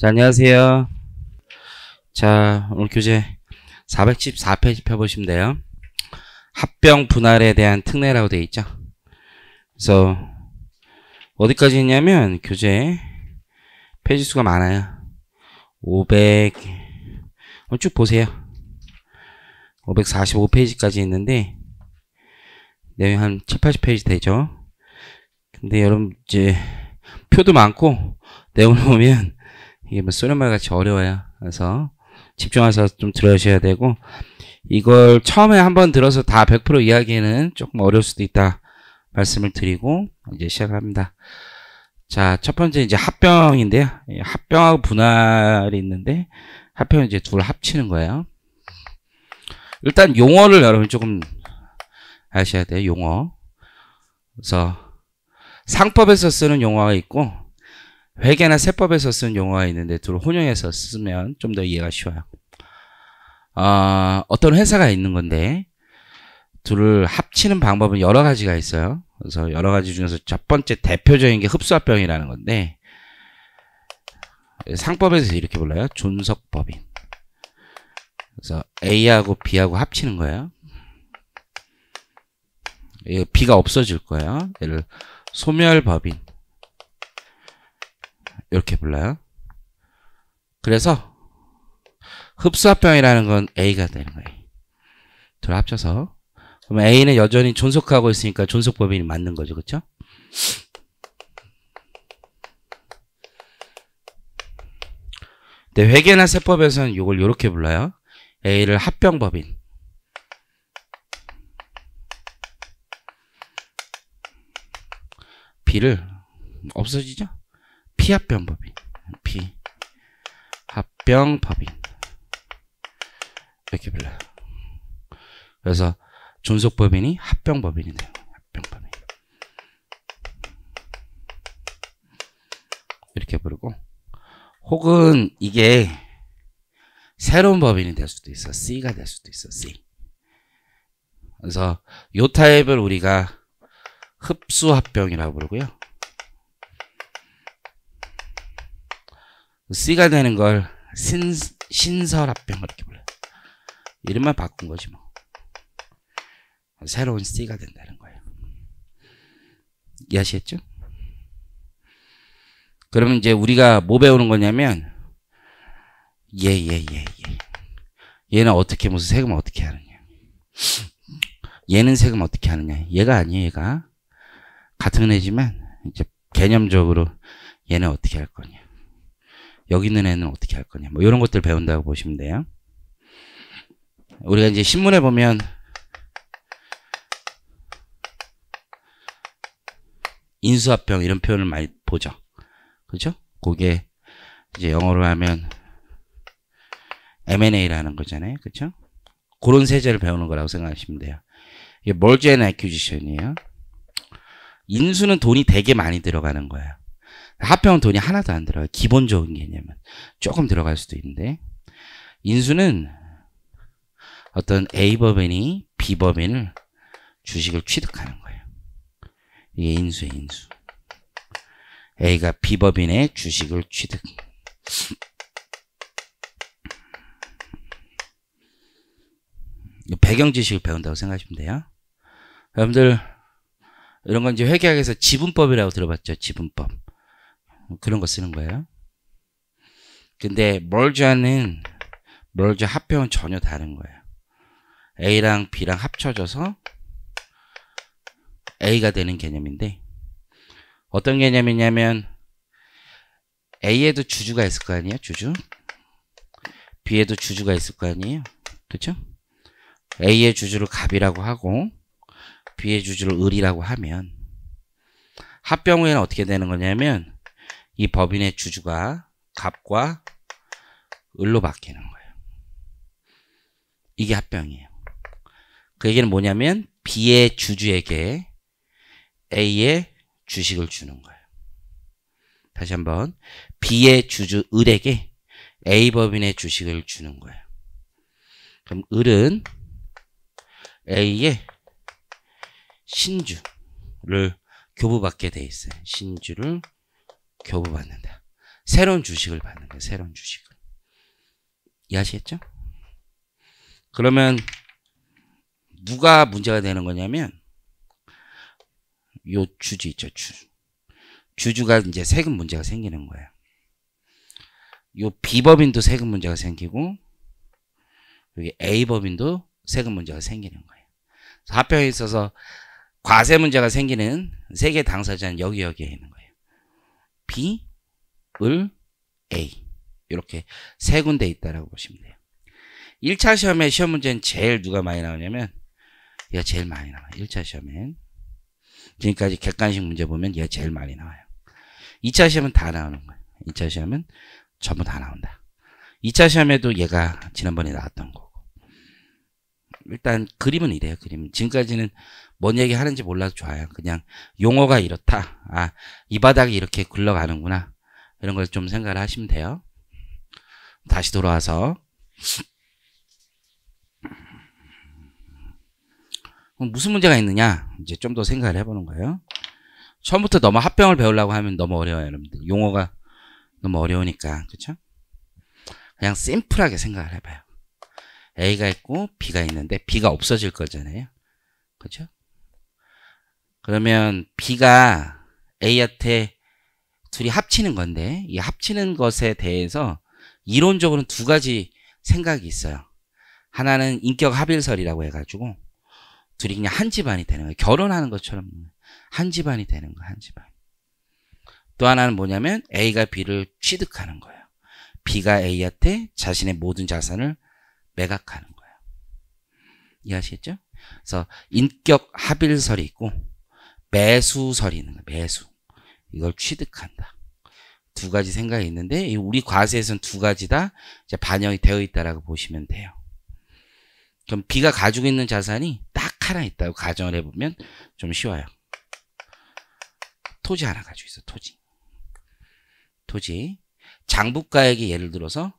자, 안녕하세요. 자, 오늘 교재 414페이지 펴보시면 돼요. 합병 분할에 대한 특례라고 되어 있죠. 그래서 어디까지 했냐면 교재 페이지 수가 많아요. 500쭉 보세요. 545페이지까지 있는데 내용이 한 7, 80페이지 되죠. 근데 여러분 이제 표도 많고 내용을 보면 이게 뭐 쏘는 말 같이 어려워요. 그래서 집중해서 좀 들으셔야 되고 이걸 처음에 한번 들어서 다 100% 이야기는 조금 어려울 수도 있다 말씀을 드리고 이제 시작합니다. 자, 첫 번째 이제 합병인데요. 합병하고 분할이 있는데 합병은 이제 둘 합치는 거예요. 일단 용어를 여러분 조금 아셔야 돼요. 용어. 그래서 상법에서 쓰는 용어가 있고 회계나 세법에서 쓴 용어가 있는데 둘을 혼용해서 쓰면 좀 더 이해가 쉬워요. 어, 어떤 회사가 있는 건데 둘을 합치는 방법은 여러 가지가 있어요. 그래서 여러 가지 중에서 첫 번째 대표적인 게 흡수합병이라는 건데 상법에서 이렇게 불러요. 존속법인. 그래서 A하고 B하고 합치는 거예요. B가 없어질 거예요. 얘를 소멸법인. 이렇게 불러요. 그래서 흡수합병이라는 건 A가 되는 거예요. 둘 합쳐서 그럼 A는 여전히 존속하고 있으니까 존속법인이 맞는 거죠. 그렇죠? 근데 회계나 세법에서는 이걸 이렇게 불러요. A를 합병법인 B를 없어지죠? 피합병법인 피합병법인 이렇게 불러요. 그래서 존속법인이 합병법인이 돼요. 합병법인 이렇게 부르고 혹은 이게 새로운 법인이 될 수도 있어. C가 될 수도 있어. C. 그래서 요 타입을 우리가 흡수합병이라고 부르고요. C가 되는 걸 신, 신설합병 이렇게 불러요. 이름만 바꾼 거지 뭐. 새로운 C가 된다는 거예요. 이해하시겠죠? 그러면 이제 우리가 뭐 배우는 거냐면 예, 예, 예, 예. 얘는 어떻게 무슨 세금 어떻게 하느냐. 얘는 세금 어떻게 하느냐. 얘가 아니에요, 얘가. 같은 애지만 이제 개념적으로 얘는 어떻게 할 거냐. 여기 있는 애는 어떻게 할 거냐. 뭐 이런 것들 배운다고 보시면 돼요. 우리가 이제 신문에 보면 인수합병 이런 표현을 많이 보죠. 그죠? 그게 이제 영어로 하면 M&A라는 거잖아요. 그죠? 그런 세제를 배우는 거라고 생각하시면 돼요. 이게 멀지 앤 애큐지션이에요. 인수는 돈이 되게 많이 들어가는 거예요. 합병은 돈이 하나도 안 들어요. 가 기본적인 개념은. 조금 들어갈 수도 있는데. 인수는 어떤 A법인이 B법인을 주식을 취득하는 거예요. 이게 인수예 인수. A가 B법인의 주식을 취득. 배경 지식을 배운다고 생각하시면 돼요. 여러분들 이런 건 이제 회계학에서 지분법이라고 들어봤죠. 지분법. 그런 거 쓰는 거예요. 근데 멀자는 멀자 합병은 전혀 다른 거예요. A랑 B랑 합쳐져서 A가 되는 개념인데 어떤 개념이냐면 A에도 주주가 있을 거 아니에요? 주주 B에도 주주가 있을 거 아니에요? 그렇죠? A의 주주를 갑이라고 하고 B의 주주를 을이라고 하면 합병 후에는 어떻게 되는 거냐면 이 법인의 주주가 갑과 을로 바뀌는 거예요. 이게 합병이에요. 그 얘기는 뭐냐면 B의 주주에게 A의 주식을 주는 거예요. 다시 한번 B의 주주 을에게 A 법인의 주식을 주는 거예요. 그럼 을은 A의 신주를 교부받게 돼 있어요. 신주를 교부받는다. 새로운 주식을 받는 거예 새로운 주식을. 이해하시겠죠? 그러면 누가 문제가 되는 거냐면 요 주주 있죠. 주. 주주가 이제 세금 문제가 생기는 거예요. B법인도 세금 문제가 생기고 여기 A법인도 세금 문제가 생기는 거예 합병에 있어서 과세 문제가 생기는 세계 당사자는 여기 여기에 있는 거예 B, 을, A 이렇게 세 군데 있다라고 보시면 돼요. 1차 시험에 시험 문제는 제일 누가 많이 나오냐면 얘가 제일 많이 나와요. 1차 시험엔 지금까지 객관식 문제 보면 얘가 제일 많이 나와요. 2차 시험은 다 나오는 거예요. 2차 시험은 전부 다 나온다. 2차 시험에도 얘가 지난번에 나왔던 거고 일단 그림은 이래요. 그림 지금까지는 뭔 얘기 하는지 몰라도 좋아요. 그냥 용어가 이렇다. 아, 이 바닥이 이렇게 굴러가는구나. 이런 걸 좀 생각을 하시면 돼요. 다시 돌아와서 무슨 문제가 있느냐 이제 좀 더 생각을 해보는 거예요. 처음부터 너무 합병을 배우려고 하면 너무 어려워요, 여러분들. 용어가 너무 어려우니까 그쵸 그냥 심플하게 생각을 해봐요. A가 있고 B가 있는데 B가 없어질 거잖아요. 그렇죠? 그러면 B가 A한테 둘이 합치는 건데 이 합치는 것에 대해서 이론적으로는 두 가지 생각이 있어요. 하나는 인격 합일설이라고 해가지고 둘이 그냥 한 집안이 되는 거예요. 결혼하는 것처럼 한 집안이 되는 거예요. 한 집안. 또 하나는 뭐냐면 A가 B를 취득하는 거예요. B가 A한테 자신의 모든 자산을 매각하는 거예요. 이해하시겠죠? 그래서 인격 합일설이 있고 매수설이 있는 거야. 매수. 이걸 취득한다. 두 가지 생각이 있는데 우리 과세에서는 두 가지 다 이제 반영이 되어 있다라고 보시면 돼요. 그럼 B가 가지고 있는 자산이 딱 하나 있다고 가정을 해보면 좀 쉬워요. 토지 하나 가지고 있어. 토지. 토지. 장부가액이 예를 들어서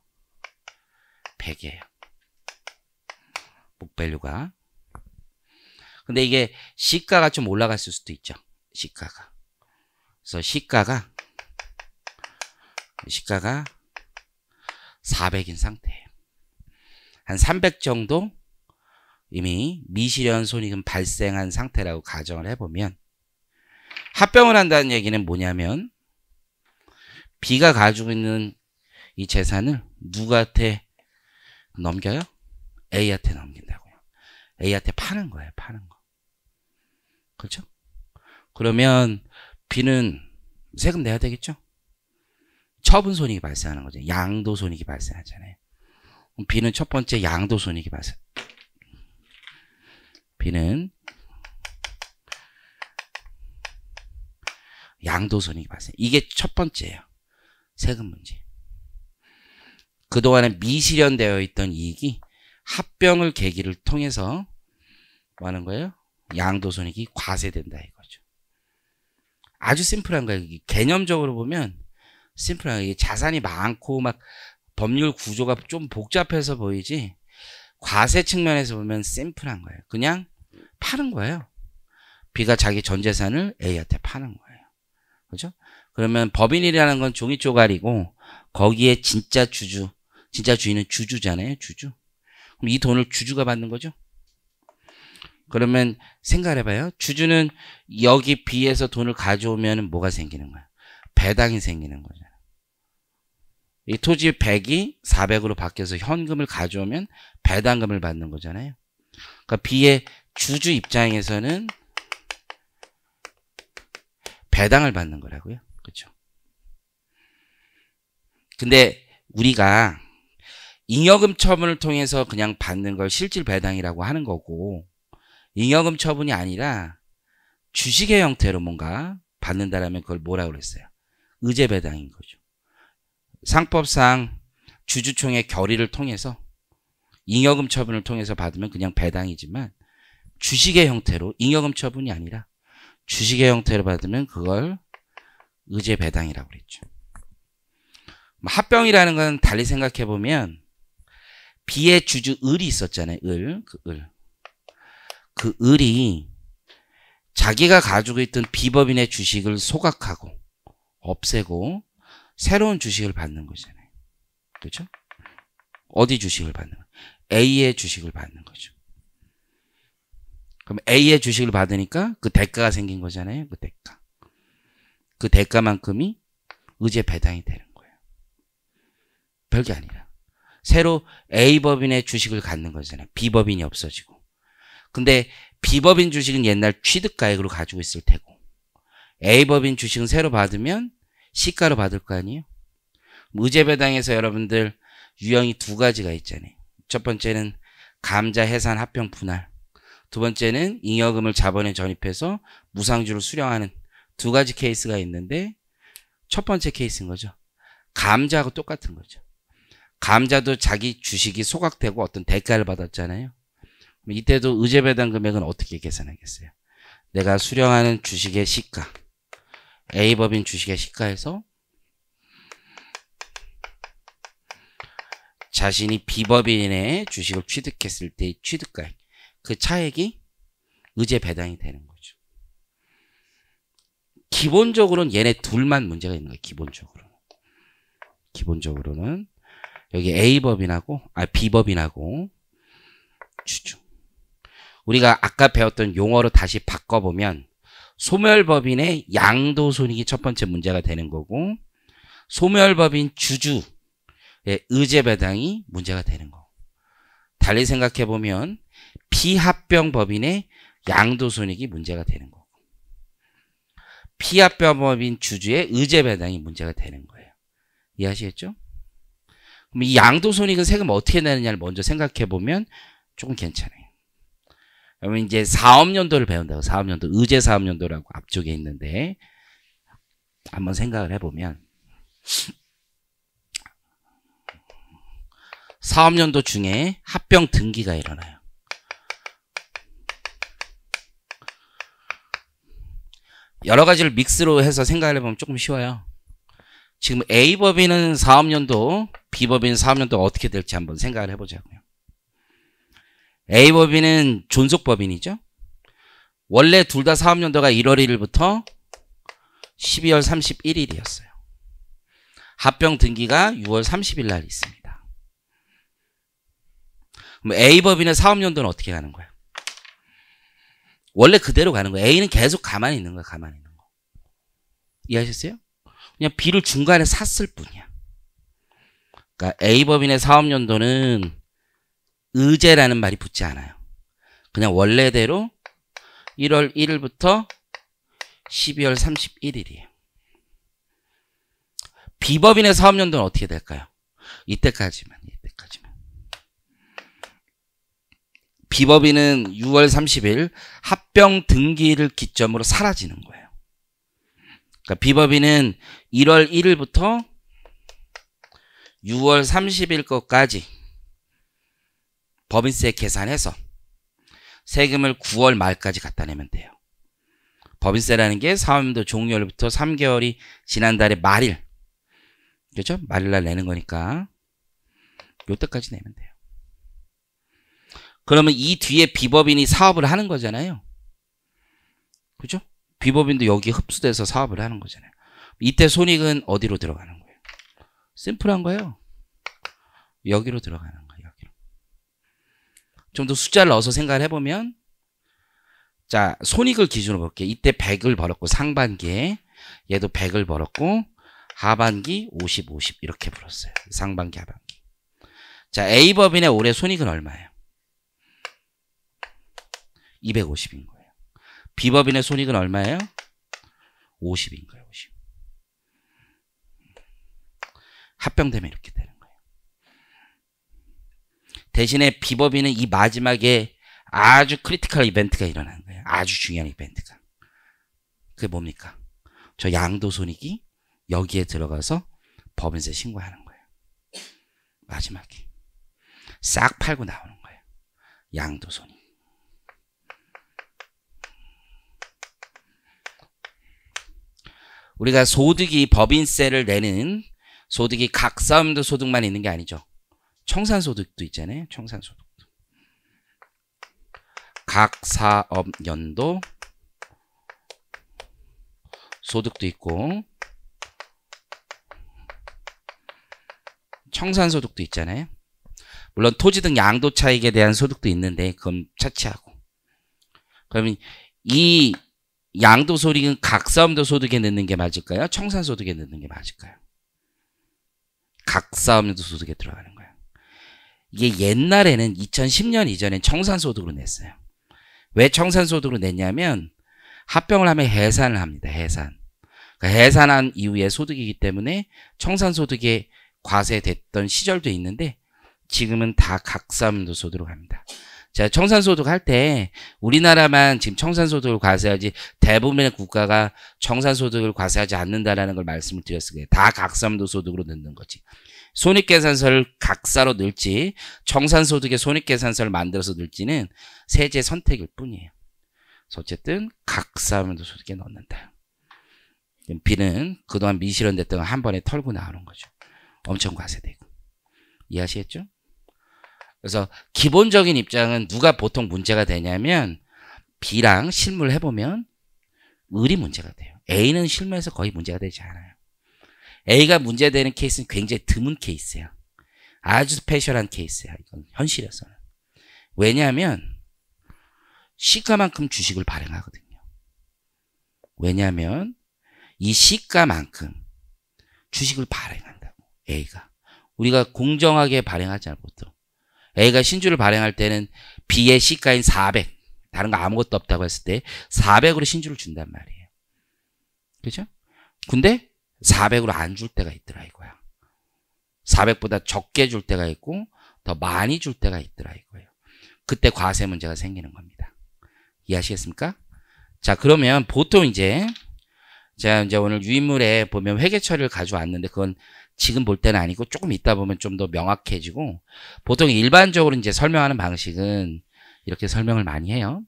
100이에요. 목밸류가 근데 이게 시가가 좀 올라갔을 수도 있죠. 시가가. 그래서 시가가 시가가 400인 상태예요. 한300 정도 이미 미실현 손익은 발생한 상태라고 가정을 해보면 합병을 한다는 얘기는 뭐냐면 B가 가지고 있는 이 재산을 누구한테 넘겨요? A한테 넘긴다고요. A한테 파는 거예요. 파는 거. 그렇죠? 그러면 B는 세금 내야 되겠죠? 처분 손익이 발생하는 거죠. 양도 손익이 발생하잖아요. B는 첫 번째 양도 손익이 발생. B는 양도 손익이 발생. 이게 첫 번째예요. 세금 문제. 그동안에 미실현되어 있던 이익이 합병을 계기를 통해서 뭐 하는 거예요? 양도손익이 과세된다 이거죠. 아주 심플한 거예요. 개념적으로 보면 심플한 거예요. 자산이 많고 막 법률 구조가 좀 복잡해서 보이지 과세 측면에서 보면 심플한 거예요. 그냥 파는 거예요. 비가 자기 전 재산을 A한테 파는 거예요. 그죠? 그러면 법인이라는 건 종이 쪼가리고 거기에 진짜 주주, 진짜 주인은 주주잖아요. 주주. 그럼 이 돈을 주주가 받는 거죠? 그러면 생각해봐요. 주주는 여기 비에서 돈을 가져오면 뭐가 생기는 거야? 배당이 생기는 거잖아. 이 토지 100이 400으로 바뀌어서 현금을 가져오면 배당금을 받는 거잖아요. 그러니까 비의 주주 입장에서는 배당을 받는 거라고요. 그렇죠? 근데 우리가 잉여금 처분을 통해서 그냥 받는 걸 실질 배당이라고 하는 거고 잉여금 처분이 아니라 주식의 형태로 뭔가 받는다라면 그걸 뭐라 고 그랬어요? 의제 배당인 거죠. 상법상 주주총회 결의를 통해서 잉여금 처분을 통해서 받으면 그냥 배당이지만 주식의 형태로 잉여금 처분이 아니라 주식의 형태로 받으면 그걸 의제 배당이라고 그랬죠. 합병이라는 건 달리 생각해 보면 비의 주주 을이 있었잖아요. 을, 그 을. 그 을이 자기가 가지고 있던 비법인의 주식을 소각하고 없애고 새로운 주식을 받는 거잖아요. 그렇죠? 어디 주식을 받는 거예요? A의 주식을 받는 거죠. 그럼 A의 주식을 받으니까 그 대가가 생긴 거잖아요. 그 대가. 그 대가만큼이 의제 배당이 되는 거예요. 별게 아니라. 새로 A법인의 주식을 갖는 거잖아요. B법인이 없어지고. 근데 비법인 주식은 옛날 취득가액으로 가지고 있을 테고 A법인 주식은 새로 받으면 시가로 받을 거 아니에요? 무제배당에서 여러분들 유형이 두 가지가 있잖아요. 첫 번째는 감자 해산 합병 분할 두 번째는 잉여금을 자본에 전입해서 무상주로 수령하는 두 가지 케이스가 있는데 첫 번째 케이스인 거죠. 감자하고 똑같은 거죠. 감자도 자기 주식이 소각되고 어떤 대가를 받았잖아요. 이때도 의제 배당 금액은 어떻게 계산하겠어요? 내가 수령하는 주식의 시가 A법인 주식의 시가에서 자신이 B법인의 주식을 취득했을 때 취득가액 그 차액이 의제 배당이 되는 거죠. 기본적으로는 얘네 둘만 문제가 있는 거예요. 기본적으로. 기본적으로는 여기 A법인하고 아 B법인하고 주주 우리가 아까 배웠던 용어로 다시 바꿔보면 소멸법인의 양도손익이 첫 번째 문제가 되는 거고 소멸법인 주주의 의제배당이 문제가 되는 거. 달리 생각해보면 비합병법인의 양도손익이 문제가 되는 거고 피합병법인 주주의 의제배당이 문제가 되는 거예요. 이해하시겠죠? 그럼 이 양도손익은 세금 어떻게 내느냐를 먼저 생각해보면 조금 괜찮아요. 그러면 이제 사업연도를 배운다고 사업연도 의제 사업연도라고 앞쪽에 있는데 한번 생각을 해보면 사업연도 중에 합병 등기가 일어나요. 여러 가지를 믹스로 해서 생각을 해보면 조금 쉬워요. 지금 A법인은 사업연도, B법인 사업연도 어떻게 될지 한번 생각을 해보자고요. A법인은 존속법인이죠. 원래 둘 다 사업연도가 1월 1일부터 12월 31일이었어요. 합병 등기가 6월 30일 날 있습니다. 그럼 A법인의 사업연도는 어떻게 가는 거야? 원래 그대로 가는 거야. A는 계속 가만히 있는 거야. 가만히 있는 거. 이해하셨어요? 그냥 B를 중간에 샀을 뿐이야. 그러니까 A법인의 사업연도는 의제라는 말이 붙지 않아요. 그냥 원래대로 1월 1일부터 12월 31일이에요. 비법인의 사업연도는 어떻게 될까요? 이때까지만, 이때까지만. 비법인은 6월 30일 합병 등기를 기점으로 사라지는 거예요. 그러니까 비법인은 1월 1일부터 6월 30일 것까지 법인세 계산해서 세금을 9월 말까지 갖다 내면 돼요. 법인세라는 게 사업도 종료일부터 3개월이 지난달에 말일 그죠 말일날 내는 거니까 요때까지 내면 돼요. 그러면 이 뒤에 비법인이 사업을 하는 거잖아요. 그죠? 비법인도 여기 흡수돼서 사업을 하는 거잖아요. 이때 손익은 어디로 들어가는 거예요? 심플한 거예요. 여기로 들어가는 거예요. 좀더 숫자를 넣어서 생각을 해보면 자 손익을 기준으로 볼게 이때 100을 벌었고 상반기에 얘도 100을 벌었고 하반기 50, 50 이렇게 벌었어요. 상반기, 하반기. 자 A법인의 올해 손익은 얼마예요? 250인 거예요. B법인의 손익은 얼마예요? 50인 거예요. 50. 합병되면 이렇게 돼요. 대신에 비법이는 이 마지막에 아주 크리티컬 이벤트가 일어나는 거예요. 아주 중요한 이벤트가. 그게 뭡니까? 저 양도손익이 여기에 들어가서 법인세 신고하는 거예요. 마지막에. 싹 팔고 나오는 거예요. 양도손익. 우리가 소득이 법인세를 내는 소득이 각사음도 소득만 있는 게 아니죠. 청산소득도 있잖아요. 청산소득. 각 사업 연도 소득도 있고 청산소득도 있잖아요. 물론 토지 등 양도 차익에 대한 소득도 있는데 그건 차치하고 그러면 이 양도 소득은 각사업도 소득에 넣는 게 맞을까요? 청산소득에 넣는 게 맞을까요? 각사업도 소득에 들어가는 이게 옛날에는 2010년 이전엔 청산소득으로 냈어요. 왜 청산소득으로 냈냐면 합병을 하면 해산을 합니다. 해산. 그러니까 해산한 이후에 소득이기 때문에 청산소득에 과세됐던 시절도 있는데 지금은 다 각삼도소득으로 갑니다. 자, 청산소득 할 때 우리나라만 지금 청산소득을 과세하지 대부분의 국가가 청산소득을 과세하지 않는다라는 걸 말씀을 드렸을 거예요. 다 각삼도소득으로 넣는 거지. 손익계산서를 각사로 넣을지 정산소득의 손익계산서를 만들어서 넣을지는 세제 선택일 뿐이에요. 어쨌든 각사면도 소득에 넣는다. B는 그동안 미실현됐던 한 번에 털고 나오는 거죠. 엄청 과세되고. 이해하시겠죠? 그래서 기본적인 입장은 누가 보통 문제가 되냐면 B랑 실물 해보면 을이 문제가 돼요. A는 실무에서 거의 문제가 되지 않아요. A가 문제되는 케이스는 굉장히 드문 케이스예요. 아주 스페셜한 케이스야. 이건 현실에서는. 왜냐하면 시가만큼 주식을 발행하거든요. 왜냐하면 이 시가만큼 주식을 발행한다고. A가. 우리가 공정하게 발행하잖아, 보통. A가 신주를 발행할 때는 B의 시가인 400, 다른 거 아무것도 없다고 했을 때 400으로 신주를 준단 말이에요. 그죠? 근데 400으로 안 줄 때가 있더라 이거야. 400보다 적게 줄 때가 있고 더 많이 줄 때가 있더라 이거예요. 그때 과세 문제가 생기는 겁니다. 이해하시겠습니까? 자 그러면 보통 이제 제가 이제 오늘 유인물에 보면 회계처리를 가져왔는데 그건 지금 볼 때는 아니고 조금 있다 보면 좀 더 명확해지고 보통 일반적으로 이제 설명하는 방식은 이렇게 설명을 많이 해요.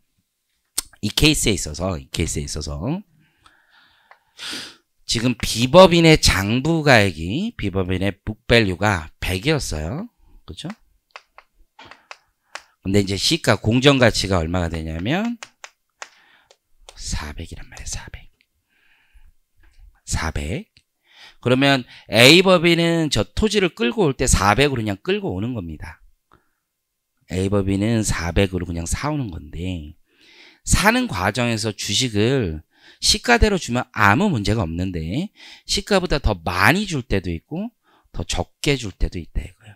이 케이스에 있어서 이 케이스에 있어서 지금 비법인의 장부가액이 비법인의 북밸류가 100이었어요. 그죠? 근데 이제 시가 공정가치가 얼마가 되냐면 400이란 말이에요. 400. 400. 그러면 A법인은 저 토지를 끌고 올 때 400으로 그냥 끌고 오는 겁니다. A법인은 400으로 그냥 사오는 건데 사는 과정에서 주식을 시가대로 주면 아무 문제가 없는데 시가보다 더 많이 줄 때도 있고 더 적게 줄 때도 있다 이거예요.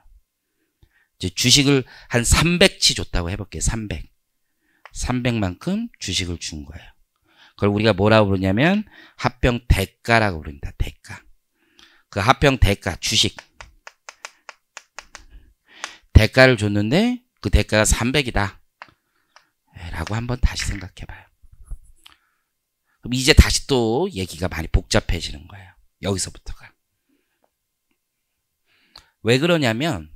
이제 주식을 한 300치 줬다고 해볼게요. 300. 300만큼 주식을 준 거예요. 그걸 우리가 뭐라고 부르냐면 합병 대가라고 부릅니다. 대가. 그 합병 대가, 주식. 대가를 줬는데 그 대가가 300이다. 라고 한번 다시 생각해봐요. 그럼 이제 다시 또 얘기가 많이 복잡해지는 거예요. 여기서부터가. 왜 그러냐면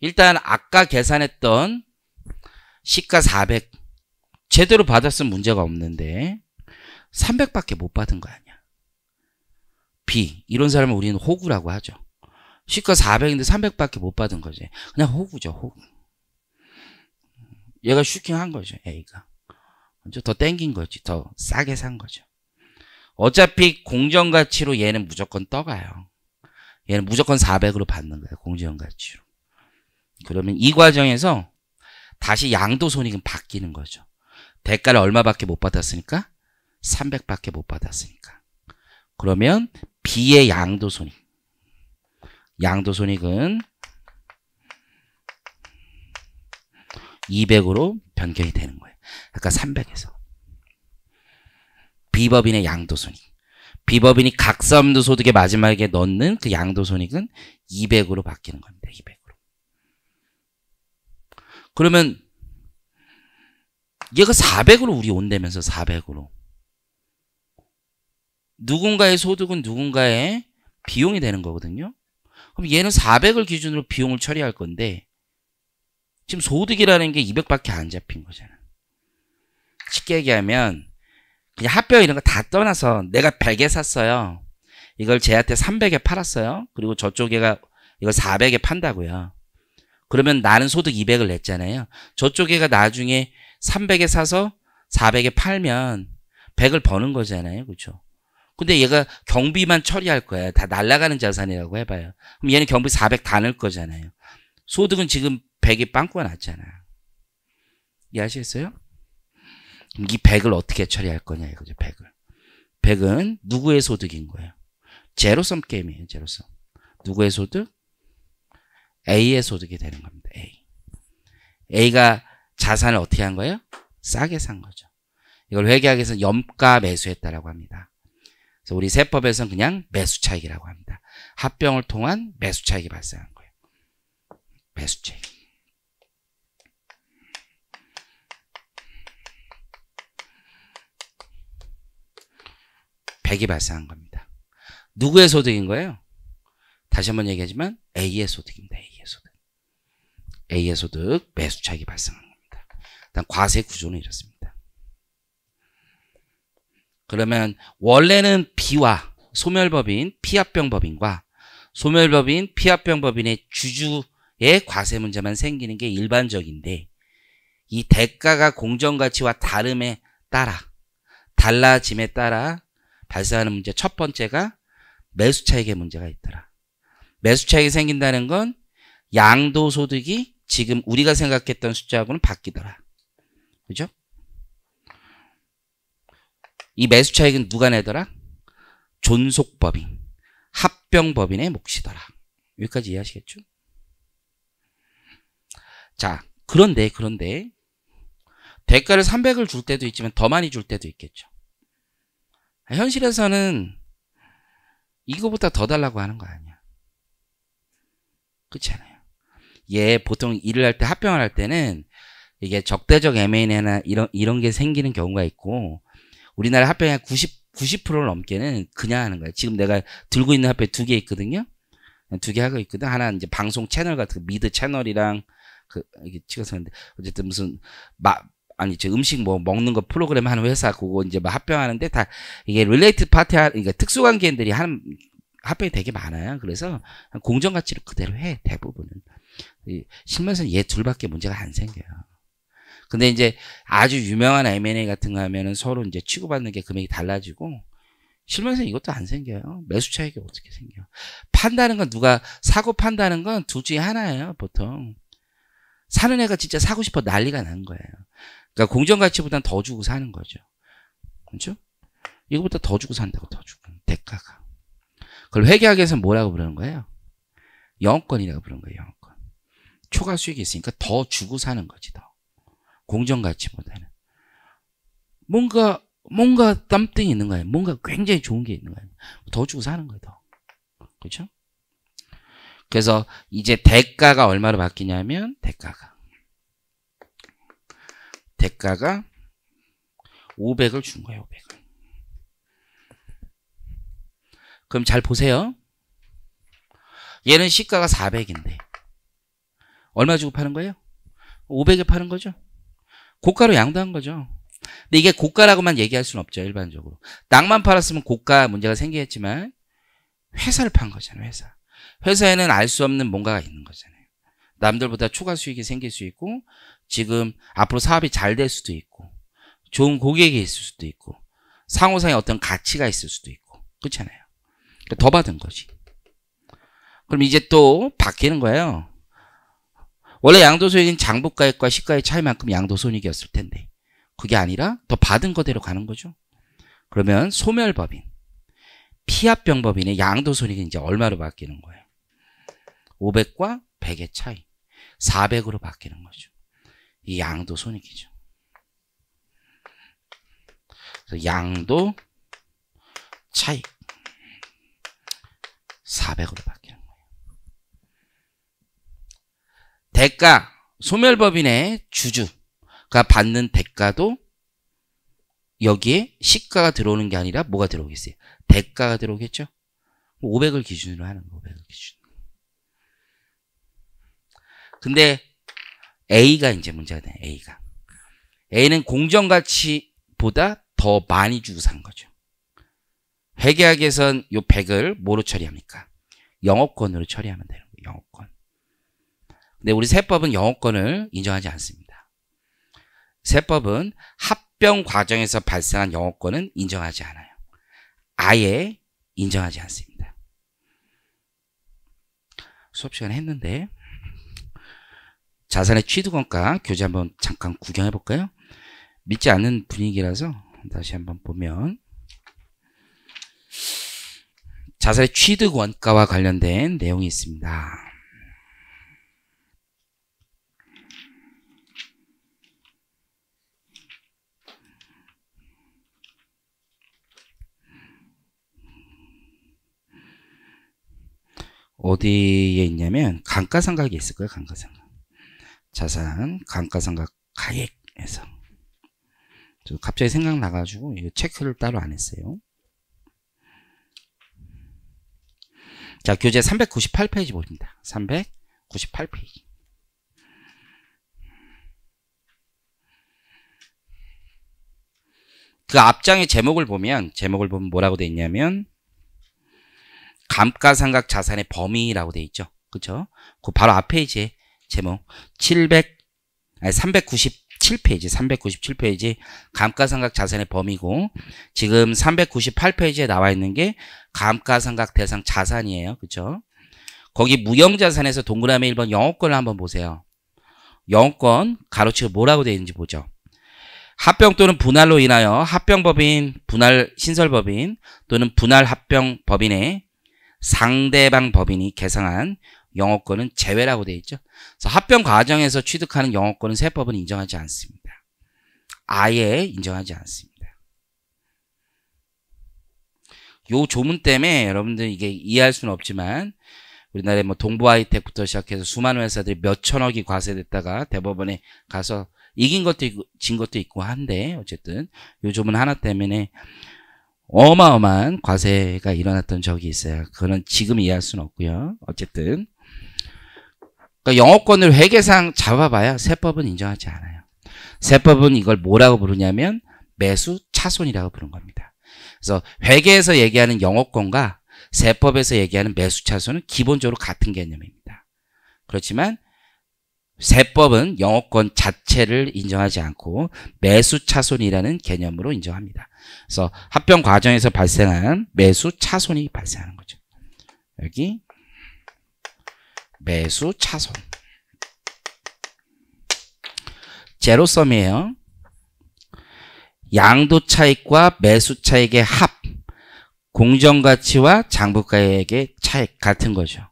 일단 아까 계산했던 시가 400 제대로 받았으면 문제가 없는데 300밖에 못 받은 거 아니야. B 이런 사람을 우리는 호구라고 하죠. 시가 400인데 300밖에 못 받은 거지. 그냥 호구죠. 호구. 얘가 슈킹한 거죠. A가. 그죠? 더 땡긴 거지. 더 싸게 산 거죠. 어차피 공정 가치로 얘는 무조건 떠가요. 얘는 무조건 400으로 받는 거예요. 공정 가치로. 그러면 이 과정에서 다시 양도 손익은 바뀌는 거죠. 대가를 얼마밖에 못 받았으니까 300밖에 못 받았으니까. 그러면 B의 양도 손익. 양도 손익은 200으로 변경이 되는 거예요. 아까 그러니까 300에서. 비법인의 양도손익. 비법인이 각선도 소득의 마지막에 넣는 그 양도손익은 200으로 바뀌는 겁니다. 200으로. 그러면 얘가 400으로 우리 온대면서 400으로. 누군가의 소득은 누군가의 비용이 되는 거거든요. 그럼 얘는 400을 기준으로 비용을 처리할 건데 지금 소득이라는 게 200밖에 안 잡힌 거잖아. 쉽게 얘기하면 그냥 핫뼈 이런 거 다 떠나서 내가 100에 샀어요. 이걸 제한테 300에 팔았어요. 그리고 저쪽에가 이걸 400에 판다고요. 그러면 나는 소득 200을 냈잖아요. 저쪽에가 나중에 300에 사서 400에 팔면 100을 버는 거잖아요. 그렇죠? 근데 얘가 경비만 처리할 거야. 다 날아가는 자산이라고 해봐요. 그럼 얘는 경비 400 다 넣을 거잖아요. 소득은 지금 100이 빵꾸가 났잖아. 이해하시겠어요? 이 100을 어떻게 처리할 거냐 이거죠. 100을. 100은 누구의 소득인 거예요? 제로섬 게임이에요. 제로섬. 누구의 소득? A의 소득이 되는 겁니다. A. A가 자산을 어떻게 한 거예요? 싸게 산 거죠. 이걸 회계학에서는 염가 매수했다라고 합니다. 그래서 우리 세법에서는 그냥 매수 차익이라고 합니다. 합병을 통한 매수 차익이 발생한 거예요. 매수 차익. 백이 발생한 겁니다. 누구의 소득인 거예요? 다시 한번 얘기하지만 A의 소득입니다. A의 소득. A의 소득 매수 차익이 발생한 겁니다. 일단 과세 구조는 이렇습니다. 그러면 원래는 B와 소멸법인 피합병법인과 소멸법인 피합병법인의 주주의 과세 문제만 생기는 게 일반적인데 이 대가가 공정가치와 다름에 따라 달라짐에 따라 발생하는 문제 첫 번째가 매수 차익의 문제가 있더라. 매수 차익이 생긴다는 건 양도 소득이 지금 우리가 생각했던 숫자하고는 바뀌더라. 그죠? 이 매수 차익은 누가 내더라? 존속법인, 합병법인의 몫이더라. 여기까지 이해하시겠죠? 자, 그런데, 그런데, 대가를 300을 줄 때도 있지만 더 많이 줄 때도 있겠죠. 아, 현실에서는 이거보다 더 달라고 하는 거 아니야. 그렇지 않아요? 얘 보통 일을 할 때 합병을 할 때는 이게 적대적 M&A나 이런 이런 게 생기는 경우가 있고 우리나라 합병의 90 90%를 넘게는 그냥 하는 거예요. 지금 내가 들고 있는 합병 두개 있거든요. 두 개 하고 있거든. 하나 이제 방송 채널 같은 미드 채널이랑 그 이게 찍어서 는데 어쨌든 무슨 마, 아니 저 음식 뭐 먹는 거 프로그램 하는 회사 그거 이제 뭐 합병하는데 다 이게 릴레이트 파티 하 그러니까 특수관계인들이 하는 합병이 되게 많아요. 그래서 공정 가치를 그대로 해 대부분은 실무에서얘 둘밖에 문제가 안 생겨요. 근데 이제 아주 유명한 M&A 같은 거 하면은 서로 이제 취급받는 게 금액이 달라지고 실무선 이것도 안 생겨요. 매수 차익이 어떻게 생겨? 판다는 건 누가 사고 판다는 건 둘 중에 하나예요, 보통. 사는 애가 진짜 사고 싶어 난리가 난 거예요. 그러니까 공정 가치보단 더 주고 사는 거죠. 그렇죠? 이거보다 더 주고 산다고 더 주고 대가가. 그걸 회계학에서는 뭐라고 부르는 거예요? 영권이라고 부르는 거예요. 영권 초과 수익이 있으니까 더 주고 사는 거지 더. 공정 가치보다는 뭔가 뭔가 땀등이 있는 거예요. 뭔가 굉장히 좋은 게 있는 거예요. 더 주고 사는 거예요. 더. 그렇죠? 그래서 이제 대가가 얼마로 바뀌냐면 대가가 대가가 500을 준 거예요. 500을. 그럼 잘 보세요. 얘는 시가가 400인데 얼마 주고 파는 거예요? 500에 파는 거죠. 고가로 양도한 거죠. 근데 이게 고가라고만 얘기할 수는 없죠. 일반적으로. 땅만 팔았으면 고가 문제가 생기겠지만 회사를 판 거잖아요. 회사. 회사에는 알 수 없는 뭔가가 있는 거죠. 남들보다 추가 수익이 생길 수 있고 지금 앞으로 사업이 잘 될 수도 있고 좋은 고객이 있을 수도 있고 상호상의 어떤 가치가 있을 수도 있고 그렇잖아요. 그러니까 더 받은 거지. 그럼 이제 또 바뀌는 거예요. 원래 양도소익은 장부가액과 시가의 차이만큼 양도손익이었을 텐데 그게 아니라 더 받은 거대로 가는 거죠. 그러면 소멸법인, 피합병법인의 양도손익이 이제 얼마로 바뀌는 거예요? 500과 100의 차이. 400으로 바뀌는 거죠. 이 양도 손익이죠. 양도 차익 400으로 바뀌는 거예요. 대가 소멸법인의 주주가 받는 대가도 여기에 시가가 들어오는 게 아니라 뭐가 들어오겠어요? 대가가 들어오겠죠? 500을 뭐 기준으로 하는 거, 500을 기준. 근데 A가 이제 문제가 돼. A가. A는 공정 가치보다 더 많이 주고 산 거죠. 회계학에선 요 100을 뭐로 처리합니까? 영업권으로 처리하면 되는 거예요. 영업권. 근데 우리 세법은 영업권을 인정하지 않습니다. 세법은 합병 과정에서 발생한 영업권은 인정하지 않아요. 아예 인정하지 않습니다. 수업 시간 했는데 자산의 취득원가 교재 한번 잠깐 구경해 볼까요? 믿지 않는 분위기라서 다시 한번 보면 자산의 취득원가와 관련된 내용이 있습니다. 어디에 있냐면 감가상각이 있을 거예요. 감가상각. 자산 감가상각 가액에서 갑자기 생각나가지고 이거 체크를 따로 안 했어요. 자, 교재 398페이지 보니다 398페이지. 그 앞장의 제목을 보면 제목을 보면 뭐라고 돼 있냐면 감가상각 자산의 범위라고 돼 있죠. 그렇그 바로 앞 페이지에 제목 700 아니 397페이지 397페이지 감가상각 자산의 범위고 지금 398페이지에 나와 있는 게 감가상각 대상 자산이에요. 그렇죠? 거기 무형자산에서 동그라미 1번 영어권을 한번 보세요. 영어권 가로치고 뭐라고 되어 있는지 보죠. 합병 또는 분할로 인하여 합병법인, 분할 신설법인 또는 분할 합병법인의 상대방 법인이 계상한 영어권은 제외라고 되어 있죠. 그래서 합병 과정에서 취득하는 영어권은 세법은 인정하지 않습니다. 아예 인정하지 않습니다. 요 조문 때문에 여러분들 이게 이해할 수는 없지만 우리나라의 뭐 동부아이텍부터 시작해서 수많은 회사들이 몇 천억이 과세됐다가 대법원에 가서 이긴 것도 있고 진 것도 있고 한데 어쨌든 요 조문 하나 때문에 어마어마한 과세가 일어났던 적이 있어요. 그거는 지금 이해할 수는 없고요. 어쨌든 그러니까 영어권을 회계상 잡아봐야 세법은 인정하지 않아요. 세법은 이걸 뭐라고 부르냐면 매수 차손이라고 부른 겁니다. 그래서 회계에서 얘기하는 영어권과 세법에서 얘기하는 매수 차손은 기본적으로 같은 개념입니다. 그렇지만 세법은 영어권 자체를 인정하지 않고 매수 차손이라는 개념으로 인정합니다. 그래서 합병 과정에서 발생한 매수 차손이 발생하는 거죠. 여기 매수 차손 제로섬이에요. 양도 차익과 매수 차익의 합 공정가치와 장부가액의 차익 같은 거죠.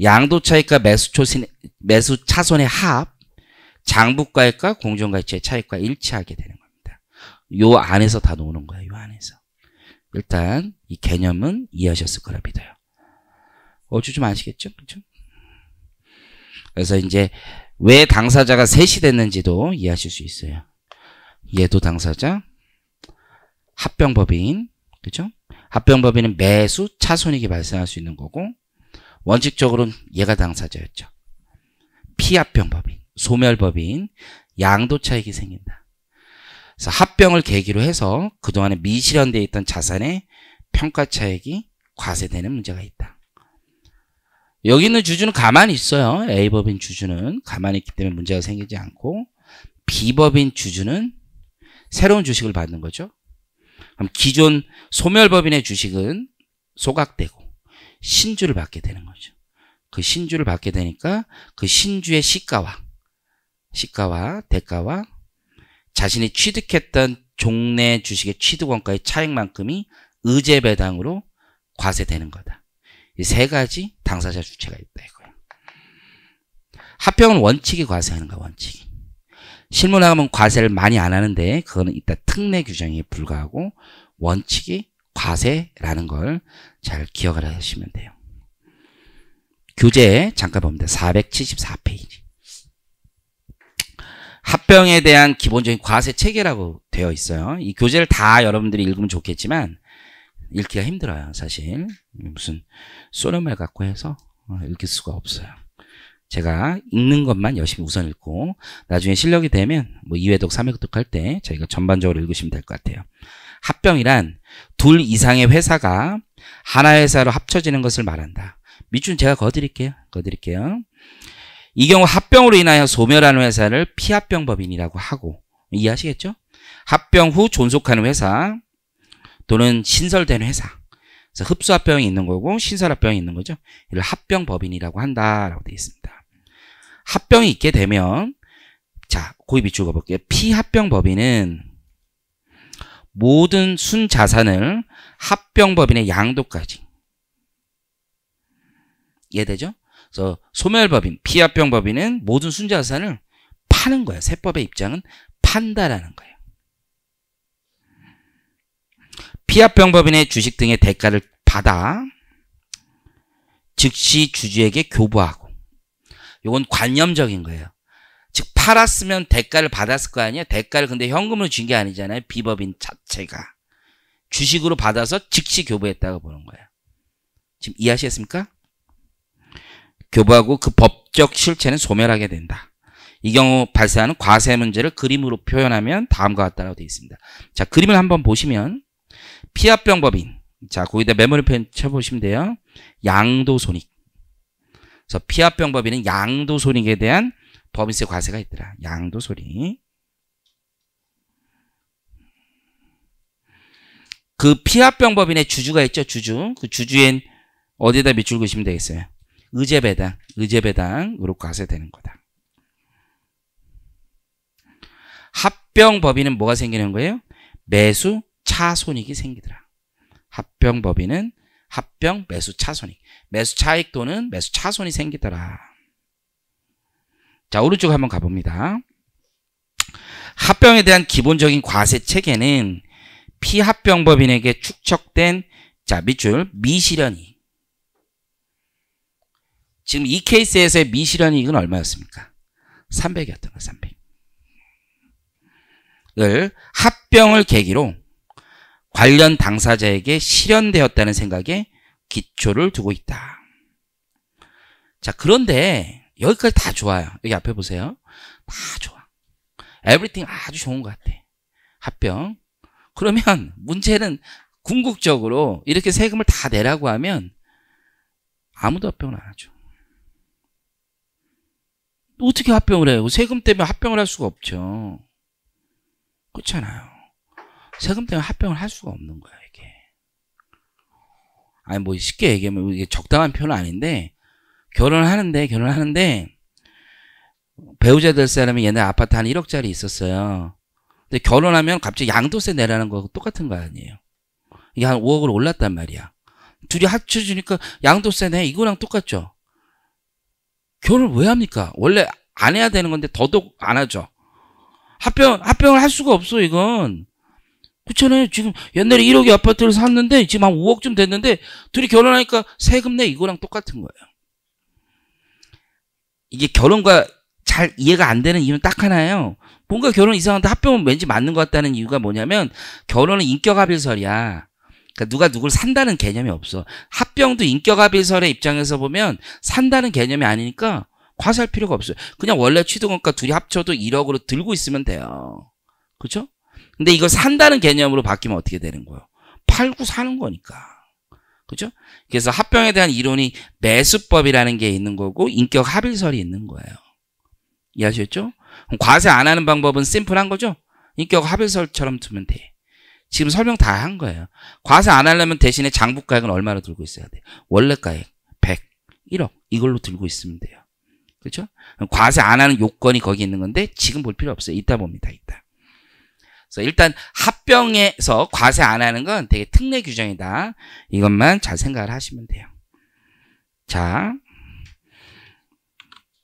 양도 차익과 매수, 초신, 매수 차손의 합 장부가액과 공정가치의 차익과 일치하게 되는 겁니다. 요 안에서 다 노는 거예요. 요 안에서. 일단 이 개념은 이해하셨을 거라 믿어요. 어찌 좀 아시겠죠? 그죠 그래서 이제 왜 당사자가 셋이 됐는지도 이해하실 수 있어요. 얘도 당사자, 합병법인, 그죠? 합병법인은 매수 차손익이 발생할 수 있는 거고 원칙적으로는 얘가 당사자였죠. 피합병법인, 소멸법인, 양도 차익이 생긴다. 그래서 합병을 계기로 해서 그동안에 미실현되어 있던 자산의 평가 차익이 과세되는 문제가 있다. 여기 있는 주주는 가만히 있어요. A법인 주주는 가만히 있기 때문에 문제가 생기지 않고 B법인 주주는 새로운 주식을 받는 거죠. 그럼 기존 소멸법인의 주식은 소각되고 신주를 받게 되는 거죠. 그 신주를 받게 되니까 그 신주의 시가와 시가와 대가와 자신이 취득했던 종래 주식의 취득원가의 차액만큼이 의제배당으로 과세되는 거다. 이세 가지 당사자 주체가 있다 이거예요. 합병은 원칙이 과세하는가 원칙이. 실무나가면 과세를 많이 안 하는데 그거는 이따 특례 규정에 불과하고 원칙이 과세라는 걸 잘 기억을 하시면 돼요. 교재 잠깐 보면 돼 474페이지. 합병에 대한 기본적인 과세 체계라고 되어 있어요. 이 교재를 다 여러분들이 읽으면 좋겠지만 읽기가 힘들어요, 사실. 무슨 소름을 갖고 해서 어, 읽을 수가 없어요. 제가 읽는 것만 열심히 우선 읽고 나중에 실력이 되면 뭐 2회독, 3회독 할 때 저희가 전반적으로 읽으시면 될 것 같아요. 합병이란 둘 이상의 회사가 하나 회사로 합쳐지는 것을 말한다. 밑줄 제가 거드릴게요. 거드릴게요. 이 경우 합병으로 인하여 소멸하는 회사를 피합병법인이라고 하고 이해하시겠죠? 합병 후 존속하는 회사, 또는 신설된 회사. 그래서 흡수합병이 있는 거고 신설합병이 있는 거죠. 이를 합병법인이라고 한다라고 되어 있습니다. 합병이 있게 되면 자, 고입이죽어 볼게요. 피합병법인은 모든 순자산을 합병법인의 양도까지 이해되죠? 그래서 소멸법인, 피합병법인은 모든 순자산을 파는 거예요. 세법의 입장은 판다라는 거예요. 피합병법인의 주식 등의 대가를 받아 즉시 주주에게 교부하고 이건 관념적인 거예요. 즉 팔았으면 대가를 받았을 거 아니에요. 대가를 근데 현금으로 준 게 아니잖아요. 비법인 자체가. 주식으로 받아서 즉시 교부했다고 보는 거예요. 지금 이해하시겠습니까? 교부하고 그 법적 실체는 소멸하게 된다. 이 경우 발생하는 과세 문제를 그림으로 표현하면 다음과 같다고 되어 있습니다. 자, 그림을 한번 보시면 피합병 법인. 자, 거기다 메모리펜 쳐보시면 돼요. 양도손익. 그래서 피합병 법인은 양도손익에 대한 법인세 과세가 있더라. 양도손익. 그 피합병 법인의 주주가 있죠. 주주. 그 주주엔 어디에다 밑줄 그으시면 되겠어요. 의제배당. 의제배당으로 과세되는 거다. 합병 법인은 뭐가 생기는 거예요? 매수 차손익이 생기더라. 합병법인은 합병 매수 차손익, 매수 차익 또는 매수 차손이 생기더라. 자 오른쪽 한번 가봅니다. 합병에 대한 기본적인 과세 체계는 피합병법인에게 축적된 자 밑줄 미실현이 지금 이 케이스에서의 미실현이익은 얼마였습니까? 300이었던 거 300을 합병을 계기로 관련 당사자에게 실현되었다는 생각에 기초를 두고 있다. 자, 그런데 여기까지 다 좋아요. 여기 앞에 보세요. 다 좋아. everything 아주 좋은 것 같아. 합병. 그러면 문제는 궁극적으로 이렇게 세금을 다 내라고 하면 아무도 합병을 안 하죠. 어떻게 합병을 해요? 세금 때문에 합병을 할 수가 없죠. 그렇잖아요. 세금 때문에 합병을 할 수가 없는 거야 이게. 아니 뭐 쉽게 얘기하면 이게 적당한 표현은 아닌데 결혼하는데 결혼하는데 배우자 될 사람이 옛날 아파트 한 1억짜리 있었어요. 근데 결혼하면 갑자기 양도세 내라는 거하고 똑같은 거 아니에요. 이게 한 5억으로 올랐단 말이야. 둘이 합쳐주니까 양도세 내 이거랑 똑같죠. 결혼 을왜 합니까? 원래 안 해야 되는 건데 더더욱 안 하죠. 합병 합병을 할 수가 없어 이건. 그렇잖아요. 지금 옛날에 1억의 아파트를 샀는데 지금 한 5억쯤 됐는데 둘이 결혼하니까 세금 내 이거랑 똑같은 거예요. 이게 결혼과 잘 이해가 안 되는 이유는 딱 하나예요. 뭔가 결혼 이상한데 합병은 왠지 맞는 것 같다는 이유가 뭐냐면 결혼은 인격합일설이야. 그러니까 누가 누굴 산다는 개념이 없어. 합병도 인격합일설의 입장에서 보면 산다는 개념이 아니니까 과세할 필요가 없어요. 그냥 원래 취득원가 둘이 합쳐도 1억으로 들고 있으면 돼요. 그렇죠? 근데 이걸 산다는 개념으로 바뀌면 어떻게 되는 거예요? 팔고 사는 거니까. 그죠? 그래서 합병에 대한 이론이 매수법이라는 게 있는 거고 인격 합일설이 있는 거예요. 이해하셨죠? 과세 안 하는 방법은 심플한 거죠? 인격 합일설처럼 두면 돼. 지금 설명 다 한 거예요. 과세 안 하려면 대신에 장부가액은 얼마로 들고 있어야 돼? 원래가액 100, 1억 이걸로 들고 있으면 돼요. 그렇죠? 과세 안 하는 요건이 거기 있는 건데 지금 볼 필요 없어요. 이따 봅니다. 이따. 그래서 일단 합병에서 과세 안 하는 건 되게 특례 규정이다. 이것만 잘 생각을 하시면 돼요. 자,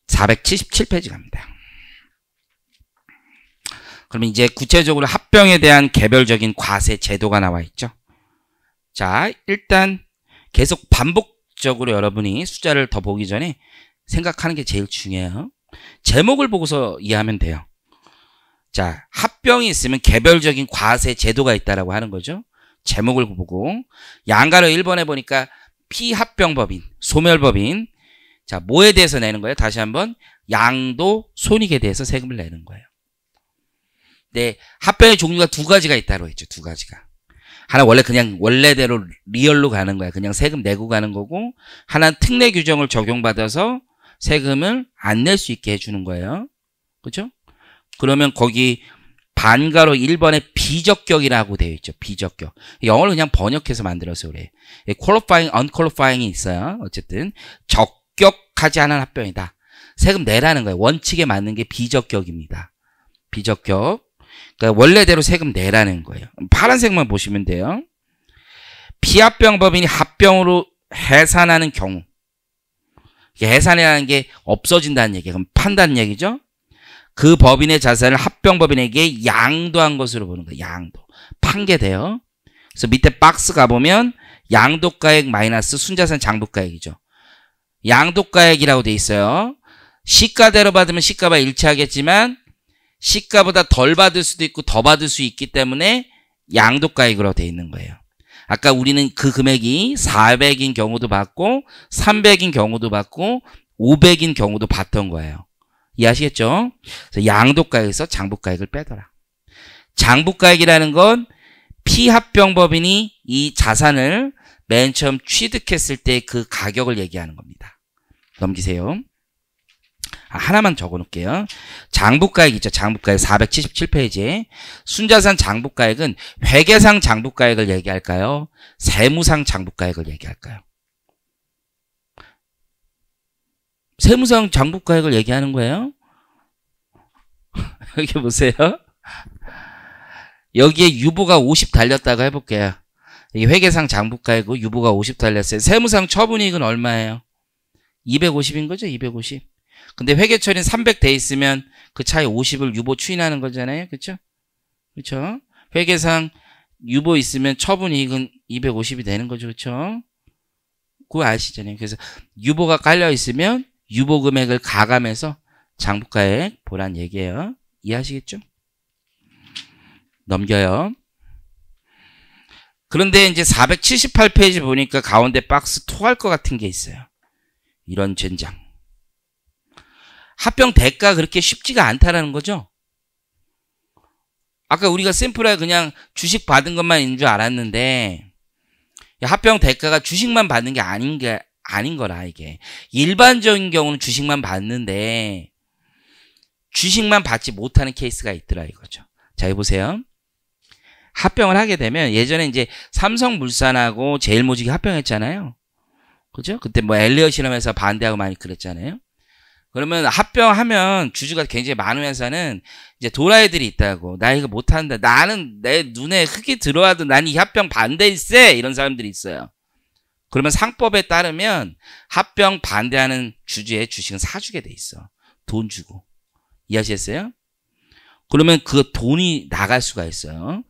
477페이지 갑니다. 그러면 이제 구체적으로 합병에 대한 개별적인 과세 제도가 나와 있죠. 자, 일단 계속 반복적으로 여러분이 숫자를 더 보기 전에 생각하는 게 제일 중요해요. 제목을 보고서 이해하면 돼요. 자, 합병이 있으면 개별적인 과세 제도가 있다라고 하는 거죠. 제목을 보고 양가로 1번에 보니까 피합병법인, 소멸법인 자, 뭐에 대해서 내는 거예요? 다시 한번 양도 손익에 대해서 세금을 내는 거예요. 네, 합병의 종류가 두 가지가 있다고 했죠. 두 가지가. 하나 원래 그냥 원래대로 리얼로 가는 거야. 그냥 세금 내고 가는 거고 하나는 특례 규정을 적용받아서 세금을 안 낼 수 있게 해주는 거예요. 그렇죠? 그러면 거기 반가로 1번에 비적격이라고 되어 있죠. 비적격. 영어를 그냥 번역해서 만들어서 그래. 예, qualifying, unqualifying이 있어요. 어쨌든 적격하지 않은 합병이다. 세금 내라는 거예요. 원칙에 맞는 게 비적격입니다. 비적격. 그러니까 원래대로 세금 내라는 거예요. 파란색만 보시면 돼요. 비합병 법인이 합병으로 해산하는 경우. 해산이라는 게 없어진다는 얘기예요. 그럼 판단 얘기죠. 그 법인의 자산을 합병법인에게 양도한 것으로 보는 거예요. 양도. 판계돼요. 그래서 밑에 박스 가보면 양도가액 마이너스 순자산 장부가액이죠. 양도가액이라고 돼 있어요. 시가대로 받으면 시가와 일치하겠지만 시가보다 덜 받을 수도 있고 더 받을 수 있기 때문에 양도가액으로 돼 있는 거예요. 아까 우리는 그 금액이 400인 경우도 받고 300인 경우도 받고 500인 경우도 봤던 거예요. 이해하시겠죠? 양도가액에서 장부가액을 빼더라. 장부가액이라는 건 피합병법인이 이 자산을 맨 처음 취득했을 때 그 가격을 얘기하는 겁니다. 넘기세요. 아, 하나만 적어놓을게요. 장부가액 있죠. 장부가액 477페이지에 순자산 장부가액은 회계상 장부가액을 얘기할까요? 세무상 장부가액을 얘기할까요? 세무상 장부가액을 얘기하는 거예요. 여기 보세요. 여기에 유보가 50 달렸다고 해볼게요. 이게 회계상 장부가액이고 유보가 50 달렸어요. 세무상 처분이익은 얼마예요? 250인 거죠? 250. 근데 회계처리는 300 돼 있으면 그 차이 50을 유보 추인하는 거잖아요. 그렇죠? 그렇죠? 회계상 유보 있으면 처분이익은 250이 되는 거죠. 그렇죠? 그거 아시잖아요. 그래서 유보가 깔려 있으면 유보 금액을 가감해서 장부가액 보란 얘기예요. 이해하시겠죠? 넘겨요. 그런데 이제 478페이지 보니까 가운데 박스 토할 것 같은 게 있어요. 이런 젠장. 합병 대가 그렇게 쉽지가 않다라는 거죠. 아까 우리가 샘플에 그냥 주식 받은 것만 있는 줄 알았는데 합병 대가가 주식만 받는 게 아닌 게 아닌 거라 이게 일반적인 경우는 주식만 받는데 주식만 받지 못하는 케이스가 있더라 이거죠. 자, 여 보세요. 합병을 하게 되면 예전에 이제 삼성물산하고 제일모직이 합병했잖아요. 그죠? 그때 뭐엘리엇 실험에서 반대하고 많이 그랬잖아요. 그러면 합병하면 주주가 굉장히 많은 회사는 이제 도라이들이 있다고 나 이거 못한다 나는 내 눈에 흙이 들어와도 난 이 합병 반대일세 이런 사람들이 있어요. 그러면 상법에 따르면 합병 반대하는 주주의 주식은 사주게 돼 있어. 돈 주고. 이해하시겠어요? 그러면 그 돈이 나갈 수가 있어요.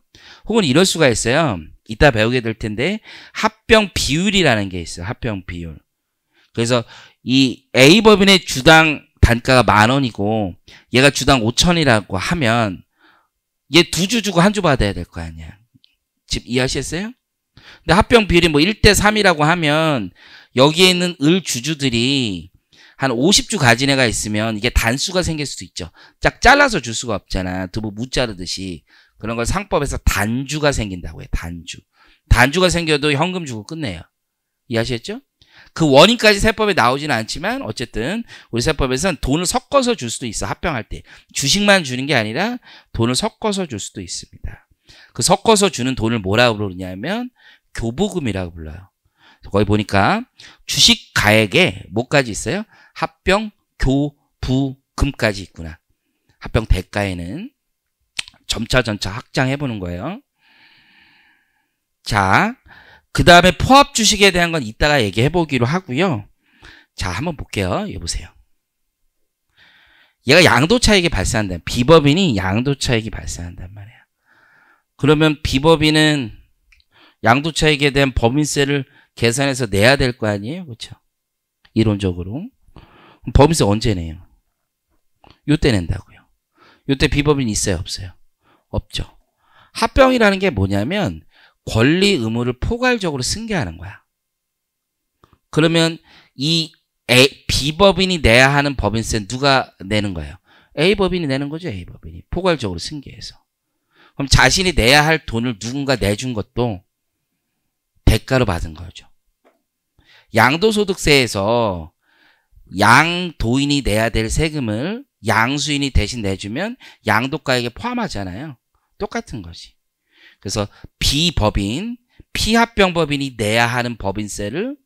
혹은 이럴 수가 있어요. 이따 배우게 될 텐데 합병 비율이라는 게 있어요. 합병 비율. 그래서 이 A법인의 주당 단가가 만 원이고 얘가 주당 5천이라고 하면 얘 두 주 주고 한 주 받아야 될 거 아니야. 지금 이해하시겠어요? 근데 합병 비율이 뭐 1대 3이라고 하면 여기에 있는 을 주주들이 한 50주 가진 애가 있으면 이게 단수가 생길 수도 있죠. 쫙 잘라서 줄 수가 없잖아. 두부 무 자르듯이. 그런 걸 상법에서 단주가 생긴다고 해요. 단주. 단주가 생겨도 현금 주고 끝내요. 이해하셨죠? 그 원인까지 세법에 나오지는 않지만 어쨌든 우리 세법에서는 돈을 섞어서 줄 수도 있어. 합병할 때. 주식만 주는 게 아니라 돈을 섞어서 줄 수도 있습니다. 그 섞어서 주는 돈을 뭐라고 그러냐면 교부금이라고 불러요. 거기 보니까 주식 가액에 뭐까지 있어요? 합병 교부금까지 있구나. 합병 대가에는 점차 점차 확장해 보는 거예요. 자, 그 다음에 포합 주식에 대한 건 이따가 얘기해 보기로 하고요. 자, 한번 볼게요. 여 보세요. 얘가 양도 차익이 발생한다. 비법인이 양도 차익이 발생한단 말이야. 그러면 비법인은 양도차익에 대한 법인세를 계산해서 내야 될 거 아니에요? 그렇죠? 이론적으로. 범인세 언제 내요? 요때 낸다고요. 요때 비법인 있어요? 없어요? 없죠. 합병이라는 게 뭐냐면 권리 의무를 포괄적으로 승계하는 거야. 그러면 이 A, B법인이 내야 하는 법인세 누가 내는 거예요? A법인이 내는 거죠. A법인이 포괄적으로 승계해서. 그럼 자신이 내야 할 돈을 누군가 내준 것도 대가로 받은 거죠. 양도소득세에서 양도인이 내야 될 세금을 양수인이 대신 내주면 양도가액에 포함하잖아요. 똑같은 거지. 그래서 비법인, 피합병법인이 내야 하는 법인세를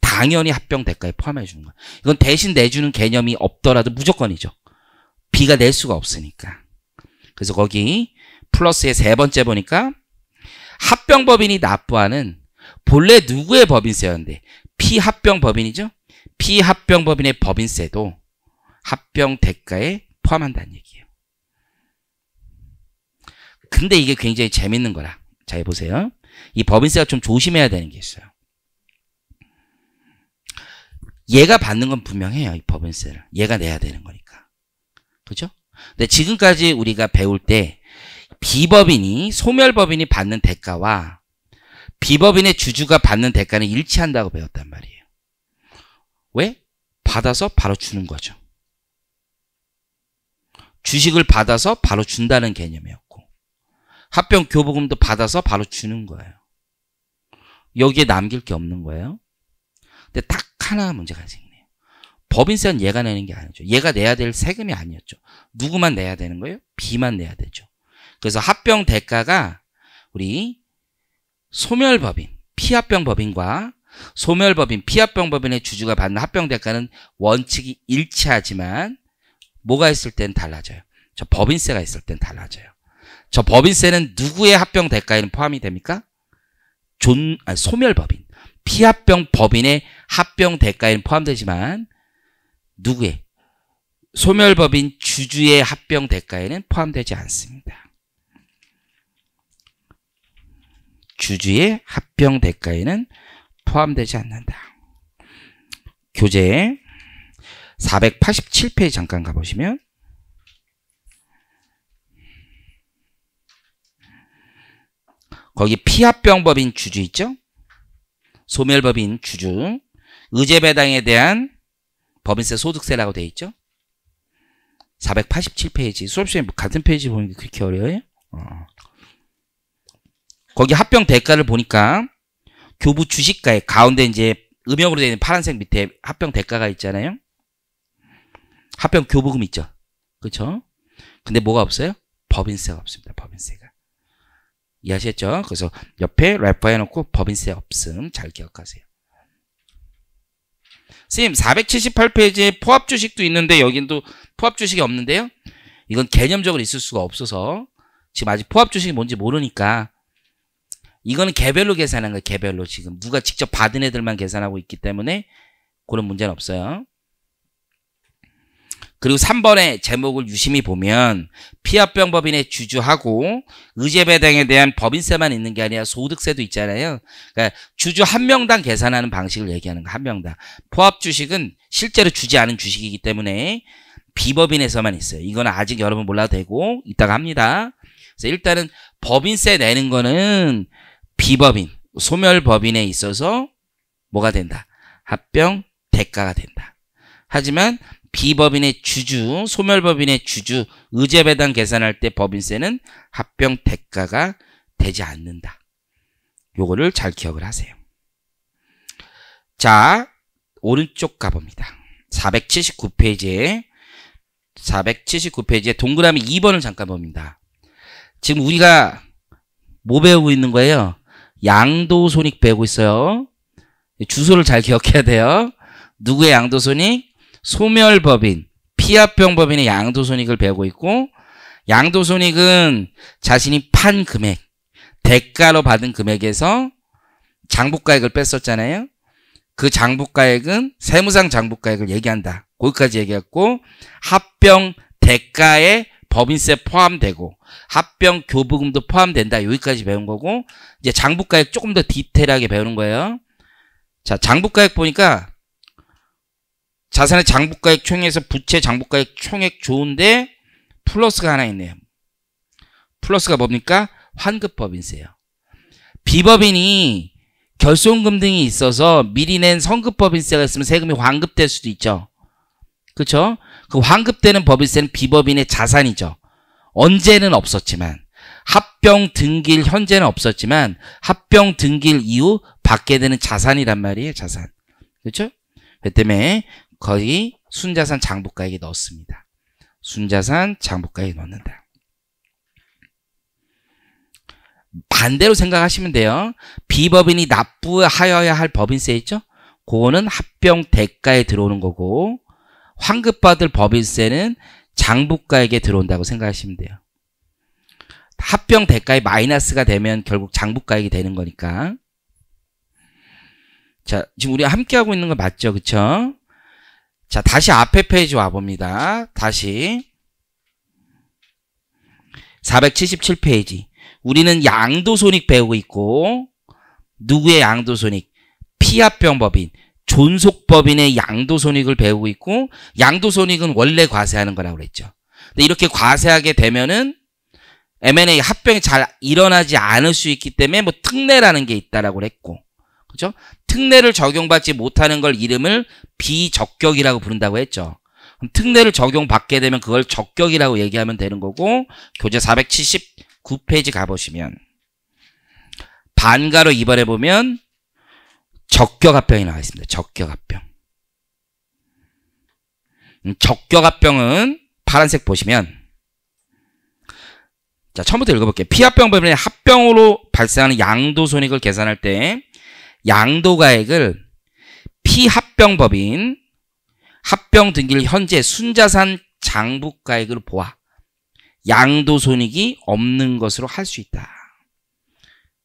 당연히 합병 대가에 포함해 주는 거야. 이건 대신 내주는 개념이 없더라도 무조건이죠. 비가 낼 수가 없으니까. 그래서 거기 플러스의 세 번째 보니까 합병법인이 납부하는 본래 누구의 법인세였는데 피합병 법인이죠. 피합병 법인의 법인세도 합병 대가에 포함한다는 얘기예요. 근데 이게 굉장히 재밌는 거라. 잘 보세요. 이 법인세가 좀 조심해야 되는 게 있어요. 얘가 받는 건 분명해요. 이 법인세를. 얘가 내야 되는 거니까. 그죠? 근데 지금까지 우리가 배울 때 비법인이 소멸법인이 받는 대가와 비법인의 주주가 받는 대가는 일치한다고 배웠단 말이에요. 왜? 받아서 바로 주는 거죠. 주식을 받아서 바로 준다는 개념이었고 합병 교부금도 받아서 바로 주는 거예요. 여기에 남길 게 없는 거예요. 근데 딱 하나 문제가 생기네요. 법인세는 얘가 내는 게 아니죠. 얘가 내야 될 세금이 아니었죠. 누구만 내야 되는 거예요? 비만 내야 되죠. 그래서 합병 대가가 우리 소멸법인, 피합병법인과 소멸법인, 피합병법인의 주주가 받는 합병대가는 원칙이 일치하지만 뭐가 있을 땐 달라져요. 저 법인세가 있을 땐 달라져요. 저 법인세는 누구의 합병대가에는 포함이 됩니까? 존, 아니, 소멸법인, 피합병 법인의 합병대가에는 포함되지만 누구의? 소멸법인 주주의 합병 대가에는 포함되지 않습니다. 주주의 합병 대가에는 포함되지 않는다. 교재 487페이지 잠깐 가보시면 거기 피합병법인 주주 있죠? 소멸법인 주주 의제배당에 대한 법인세 소득세라고 되어 있죠? 487페이지 수업 시간에 같은 페이지 보는 게 그렇게 어려워요? 어. 거기 합병 대가를 보니까 교부 주식가액 가운데 이제 음영으로 되어 있는 파란색 밑에 합병 대가가 있잖아요. 합병 교부금 있죠. 그렇죠? 근데 뭐가 없어요? 법인세가 없습니다. 법인세가. 이해하셨죠? 그래서 옆에 래퍼 해놓고 법인세 없음 잘 기억하세요. 선생님 478페이지에 포합주식도 있는데 여긴또 포합주식이 없는데요. 이건 개념적으로 있을 수가 없어서 지금 아직 포합주식이 뭔지 모르니까 이거는 개별로 계산한 거예요. 개별로 지금 누가 직접 받은 애들만 계산하고 있기 때문에 그런 문제는 없어요. 그리고 3번의 제목을 유심히 보면 피합병법인의 주주하고 의제배당에 대한 법인세만 있는 게 아니라 소득세도 있잖아요. 그러니까 주주 한 명당 계산하는 방식을 얘기하는 거, 한 명당. 포합주식은 실제로 주지 않은 주식이기 때문에 비법인에서만 있어요. 이건 아직 여러분 몰라도 되고 이따가 합니다. 그래서 일단은 법인세 내는 거는 비법인, 소멸법인에 있어서 뭐가 된다? 합병 대가가 된다. 하지만 비법인의 주주, 소멸법인의 주주, 의제배당 계산할 때 법인세는 합병 대가가 되지 않는다. 요거를 잘 기억을 하세요. 자, 오른쪽 가봅니다. 479페이지에 479페이지에 동그라미 2번을 잠깐 봅니다. 지금 우리가 뭐 배우고 있는 거예요? 양도손익 배우고 있어요. 주소를 잘 기억해야 돼요. 누구의 양도손익? 소멸법인, 피합병법인의 양도손익을 배우고 있고 양도손익은 자신이 판 금액, 대가로 받은 금액에서 장부가액을 뺐었잖아요. 그 장부가액은 세무상 장부가액을 얘기한다. 거기까지 얘기했고 합병 대가의 법인세 포함되고 합병 교부금도 포함된다. 여기까지 배운 거고 이제 장부가액 조금 더 디테일하게 배우는 거예요. 자 장부가액 보니까 자산의 장부가액 총액에서 부채 장부가액 총액 좋은데 플러스가 하나 있네요. 플러스가 뭡니까? 환급법인세요. 비법인이 결손금 등이 있어서 미리 낸 성급법인세가 있으면 세금이 환급될 수도 있죠. 그렇죠? 그 환급되는 법인세는 비법인의 자산이죠. 언제는 없었지만 합병 등기일 현재는 없었지만 합병 등기일 이후 받게 되는 자산이란 말이에요. 자산. 그렇죠? 그 때문에 거의 순자산 장부가액에 넣었습니다. 순자산 장부가액에 넣는다. 반대로 생각하시면 돼요. 비법인이 납부하여야 할 법인세 있죠? 그거는 합병 대가에 들어오는 거고 환급받을 법인세는 장부가액에 들어온다고 생각하시면 돼요. 합병 대가의 마이너스가 되면 결국 장부가액이 되는 거니까. 자, 지금 우리 가 함께 하고 있는 거 맞죠? 그쵸? 자, 다시 앞에 페이지 와봅니다. 다시. 477페이지. 우리는 양도손익 배우고 있고, 누구의 양도손익? 피합병법인. 존속법인의 양도손익을 배우고 있고 양도손익은 원래 과세하는 거라고 그랬죠. 근데 이렇게 과세하게 되면은 M&A 합병이 잘 일어나지 않을 수 있기 때문에 뭐 특례라는 게 있다라고 했고 그죠? 특례를 적용받지 못하는 걸 이름을 비적격이라고 부른다고 했죠. 그럼 특례를 적용받게 되면 그걸 적격이라고 얘기하면 되는 거고 교재 479페이지 가보시면 반가로 이번해 보면 적격합병이 나와 있습니다. 적격합병. 음, 적격합병은 파란색 보시면 자 처음부터 읽어볼게요. 피합병 범위는 합병으로 발생하는 양도 손익을 계산할 때 양도가액을 피합병 법인 합병 등기를 현재 순자산 장부가액으로 보아 양도 손익이 없는 것으로 할 수 있다.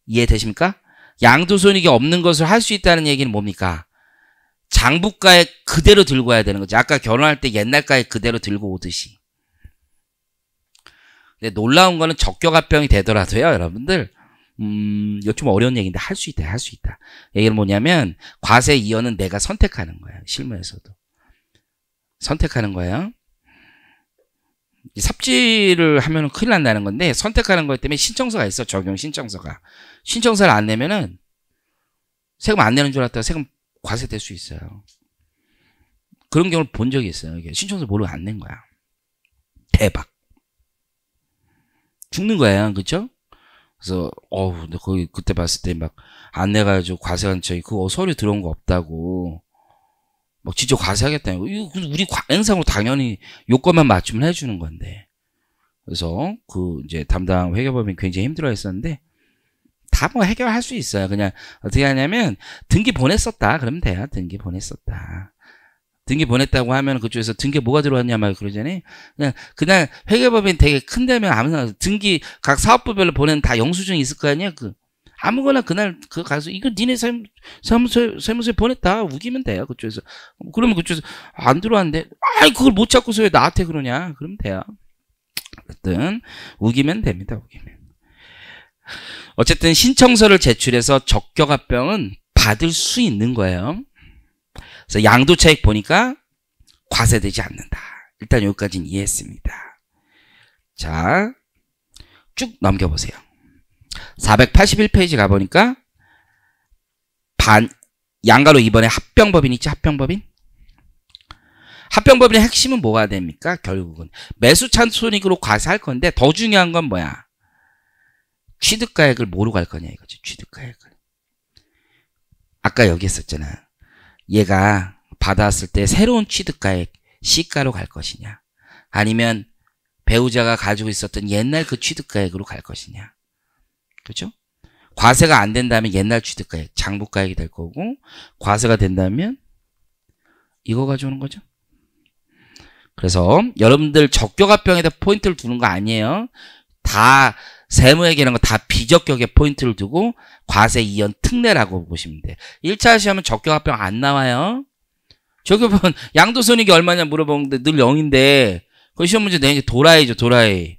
이해되십니까? 양도손익이 없는 것을 할 수 있다는 얘기는 뭡니까? 장부가에 그대로 들고 와야 되는 거지. 아까 결혼할 때 옛날가에 그대로 들고 오듯이. 근데 놀라운 거는 적격합병이 되더라도요, 여러분들. 음, 이거 좀 어려운 얘기인데 할 수 있다, 할 수 있다. 얘기는 뭐냐면 과세 이연은 내가 선택하는 거예요. 실무에서도. 선택하는 거예요. 삽질을 하면 큰일 난다는 건데 선택하는 것 때문에 신청서가 있어 적용 신청서가 신청서를 안 내면은 세금 안 내는 줄 알았다가 세금 과세 될 수 있어요. 그런 경우를 본 적이 있어요. 신청서 모르고 안 낸 거야. 대박. 죽는 거야그쵸 그래서 어우 근데 거기 그때 봤을 때 막안 내가지고 과세한 저이 그거 서류 들어온 거 없다고 막 진짜 과세하겠다는 거. 이거 우리 과행상으로 당연히 요건만 맞추면 해주는 건데. 그래서 그 이제 담당 회계법인 굉장히 힘들어했었는데 다뭐 해결할 수 있어요. 그냥 어떻게 하냐면 등기 보냈었다 그러면 돼요. 등기 보냈었다. 등기 보냈다고 하면 그쪽에서 등기 뭐가 들어왔냐 막 그러잖아요. 그냥 그냥 회계법인 되게 큰 데면 아무 상관 등기 각 사업부별로 보낸 다 영수증이 있을 거 아니야. 그 아무거나 그날 그 가서 이거 니네 세, 무 사무소에, 무소에 보냈다 우기면 돼요 그쪽에서 그러면 그쪽에서 안 들어왔는데 아이 그걸 못 찾고서 왜 나한테 그러냐 그러면 돼요 어쨌든 우기면 됩니다 우기면 어쨌든 신청서를 제출해서 적격합병은 받을 수 있는 거예요. 그래서 양도차익 보니까 과세되지 않는다. 일단 여기까지는 이해했습니다. 자, 쭉 넘겨보세요. 481페이지 가보니까 반, 양가로 이번에 합병법인 있지? 합병법인? 합병법인의 핵심은 뭐가 됩니까? 결국은 매수찬 손익으로 과세할 건데 더 중요한 건 뭐야? 취득가액을 뭐로 갈 거냐 이거죠 취득가액을. 아까 여기 했었잖아. 얘가 받았을 때 새로운 취득가액 시가로 갈 것이냐. 아니면 배우자가 가지고 있었던 옛날 그 취득가액으로 갈 것이냐. 그렇죠? 과세가 안 된다면 옛날 취득가액, 장부가액이 될 거고 과세가 된다면 이거 가져오는 거죠. 그래서 여러분들 적격합병에다 포인트를 두는 거 아니에요. 다 세무회계라는건다 비적격의 포인트를 두고 과세 이연 특례라고 보시면 돼요. 1차 시험은 적격합병 안 나와요. 적격합병 양도손익이 얼마냐 물어보는데 늘 0인데 그 시험 문제 내는 게 도라이죠. 도라이.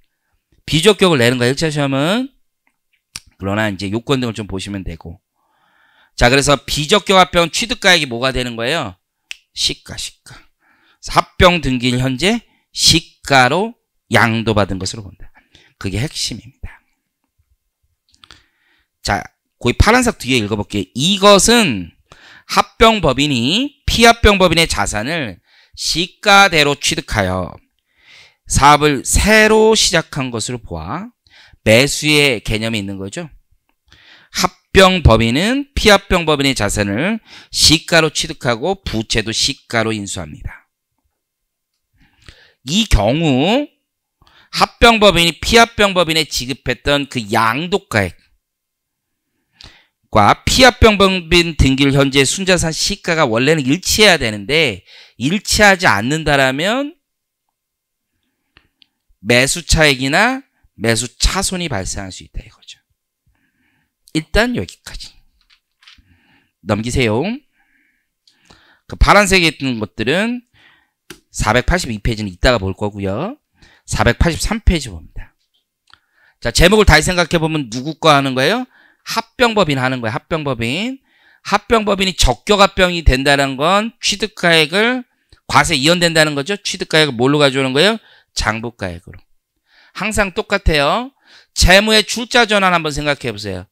비적격을 내는 거야. 1차 시험은. 그러나 이제 요건 등을 좀 보시면 되고. 자 그래서 비적격 합병 취득가액이 뭐가 되는 거예요? 시가 시가. 합병 등기는 현재 시가로 양도받은 것으로 본다. 그게 핵심입니다. 자, 거기 파란색 뒤에 읽어볼게요. 이것은 합병법인이 피합병법인의 자산을 시가대로 취득하여 사업을 새로 시작한 것으로 보아 매수의 개념이 있는 거죠. 합병법인은 피합병법인의 자산을 시가로 취득하고 부채도 시가로 인수합니다. 이 경우 합병법인이 피합병법인에 지급했던 그 양도가액 과피합병범빈 등길 기 현재 순자산 시가가 원래는 일치해야 되는데 일치하지 않는다라면 매수 차익이나 매수 차손이 발생할 수 있다 이거죠. 일단 여기까지 넘기세요. 그 파란색에 있는 것들은 482페이지는 이따가 볼 거고요. 483페이지 봅니다. 자 제목을 다시 생각해보면 누구 거 하는 거예요? 합병법인 하는 거예요. 합병법인. 합병법인이 적격합병이 된다는 건 취득가액을 과세 이연된다는 거죠. 취득가액을 뭘로 가져오는 거예요? 장부가액으로. 항상 똑같아요. 채무의 출자 전환 한번 생각해 보세요.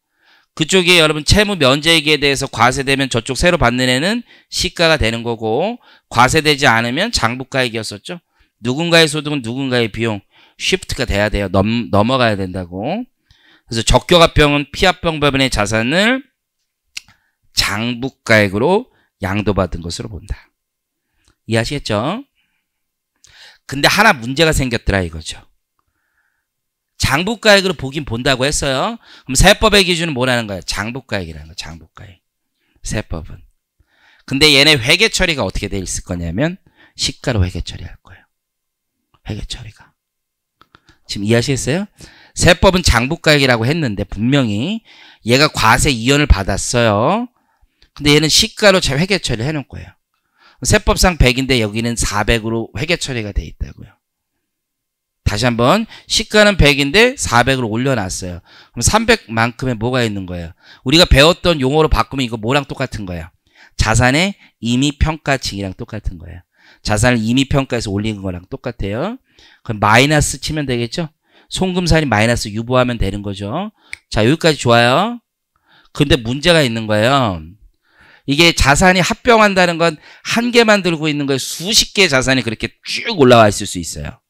그쪽에 여러분 채무 면제액에 대해서 과세되면 저쪽 새로 받는 애는 시가가 되는 거고 과세되지 않으면 장부가액이었었죠. 누군가의 소득은 누군가의 비용, 쉬프트가 돼야 돼요. 넘, 넘어가야 된다고. 그래서 적격합병은 피합병법인의 자산을 장부가액으로 양도받은 것으로 본다. 이해하시겠죠? 근데 하나 문제가 생겼더라 이거죠. 장부가액으로 보긴 본다고 했어요. 그럼 세법의 기준은 뭐라는 거야? 장부가액이라는 거, 장부가액. 세법은. 근데 얘네 회계 처리가 어떻게 돼 있을 거냐면 시가로 회계 처리할 거예요. 회계 처리가. 지금 이해하시겠어요? 세법은 장부가액이라고 했는데 분명히 얘가 과세 이연을 받았어요. 근데 얘는 시가로 제 회계 처리를 해놓은 거예요. 세법상 100인데 여기는 400으로 회계 처리가 돼 있다고요. 다시 한번 시가는 100인데 400으로 올려놨어요. 그럼 300만큼의 뭐가 있는 거예요? 우리가 배웠던 용어로 바꾸면 이거 뭐랑 똑같은 거예요? 자산의 임의평가치이랑 똑같은 거예요. 자산을 임의 평가해서 올리는 거랑 똑같아요. 그럼 마이너스 치면 되겠죠? 송금산이 마이너스 유보하면 되는 거죠. 자 여기까지 좋아요. 근데 문제가 있는 거예요. 이게 자산이 합병한다는 건 한 개만 들고 있는 거예요 수십 개의 자산이 그렇게 쭉 올라와 있을 수 있어요.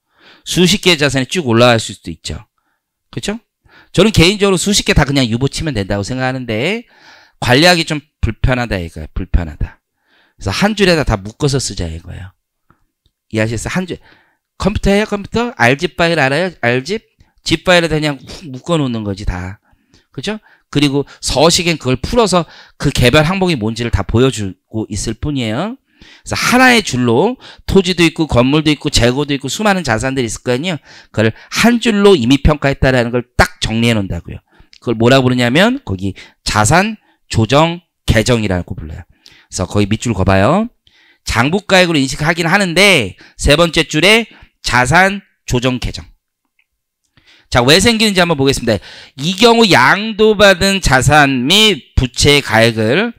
수십 개의 자산이 쭉 올라와 있을 수도 있죠. 그렇죠? 저는 개인적으로 수십 개 다 그냥 유보 치면 된다고 생각하는데 관리하기 좀 불편하다 이거예요. 불편하다. 그래서 한 줄에다 다 묶어서 쓰자 이거예요. 이해하셨어요? 한 줄. 에 컴퓨터예요 컴퓨터? RG 파일 알아요? 알 g G 파일에 그냥 묶어놓는 거지 다. 그죠? 그리고 서식엔 그걸 풀어서 그 개별 항목이 뭔지를 다 보여주고 있을 뿐이에요. 그래서 하나의 줄로 토지도 있고 건물도 있고 재고도 있고 수많은 자산들이 있을 거 아니에요. 그걸 한 줄로 이미 평가했다라는 걸 딱 정리해 놓는다고요. 그걸 뭐라 부르냐면 거기 자산 조정 개정이라고 불러요. 그래서 거기 밑줄 거봐요. 장부가액으로 인식하긴 하는데 세 번째 줄에 자산 조정 계정. 자, 왜 생기는지 한번 보겠습니다. 이 경우 양도받은 자산 및 부채 가액을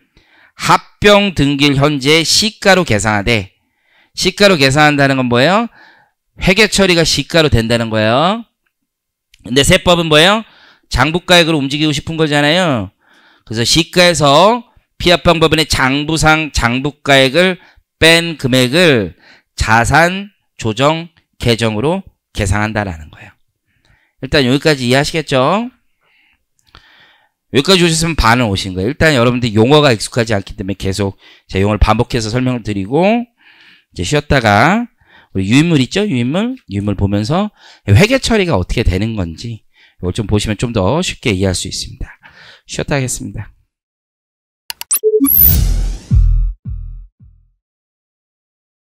합병 등기 현재 시가로 계산하되 시가로 계산한다는 건 뭐예요? 회계 처리가 시가로 된다는 거예요. 근데 세법은 뭐예요? 장부가액으로 움직이고 싶은 거잖아요. 그래서 시가에서 피합방법원의 장부상 장부가액을 뺀 금액을 자산 조정 계정으로 계상한다라는 거예요. 일단 여기까지 이해하시겠죠? 여기까지 오셨으면 반은 오신 거예요. 일단 여러분들 용어가 익숙하지 않기 때문에 계속 제 용어를 반복해서 설명을 드리고 이제 쉬었다가 우리 유인물 있죠? 유인물? 유인물 보면서 회계 처리가 어떻게 되는 건지 이걸 좀 보시면 좀 더 쉽게 이해할 수 있습니다. 쉬었다 하겠습니다.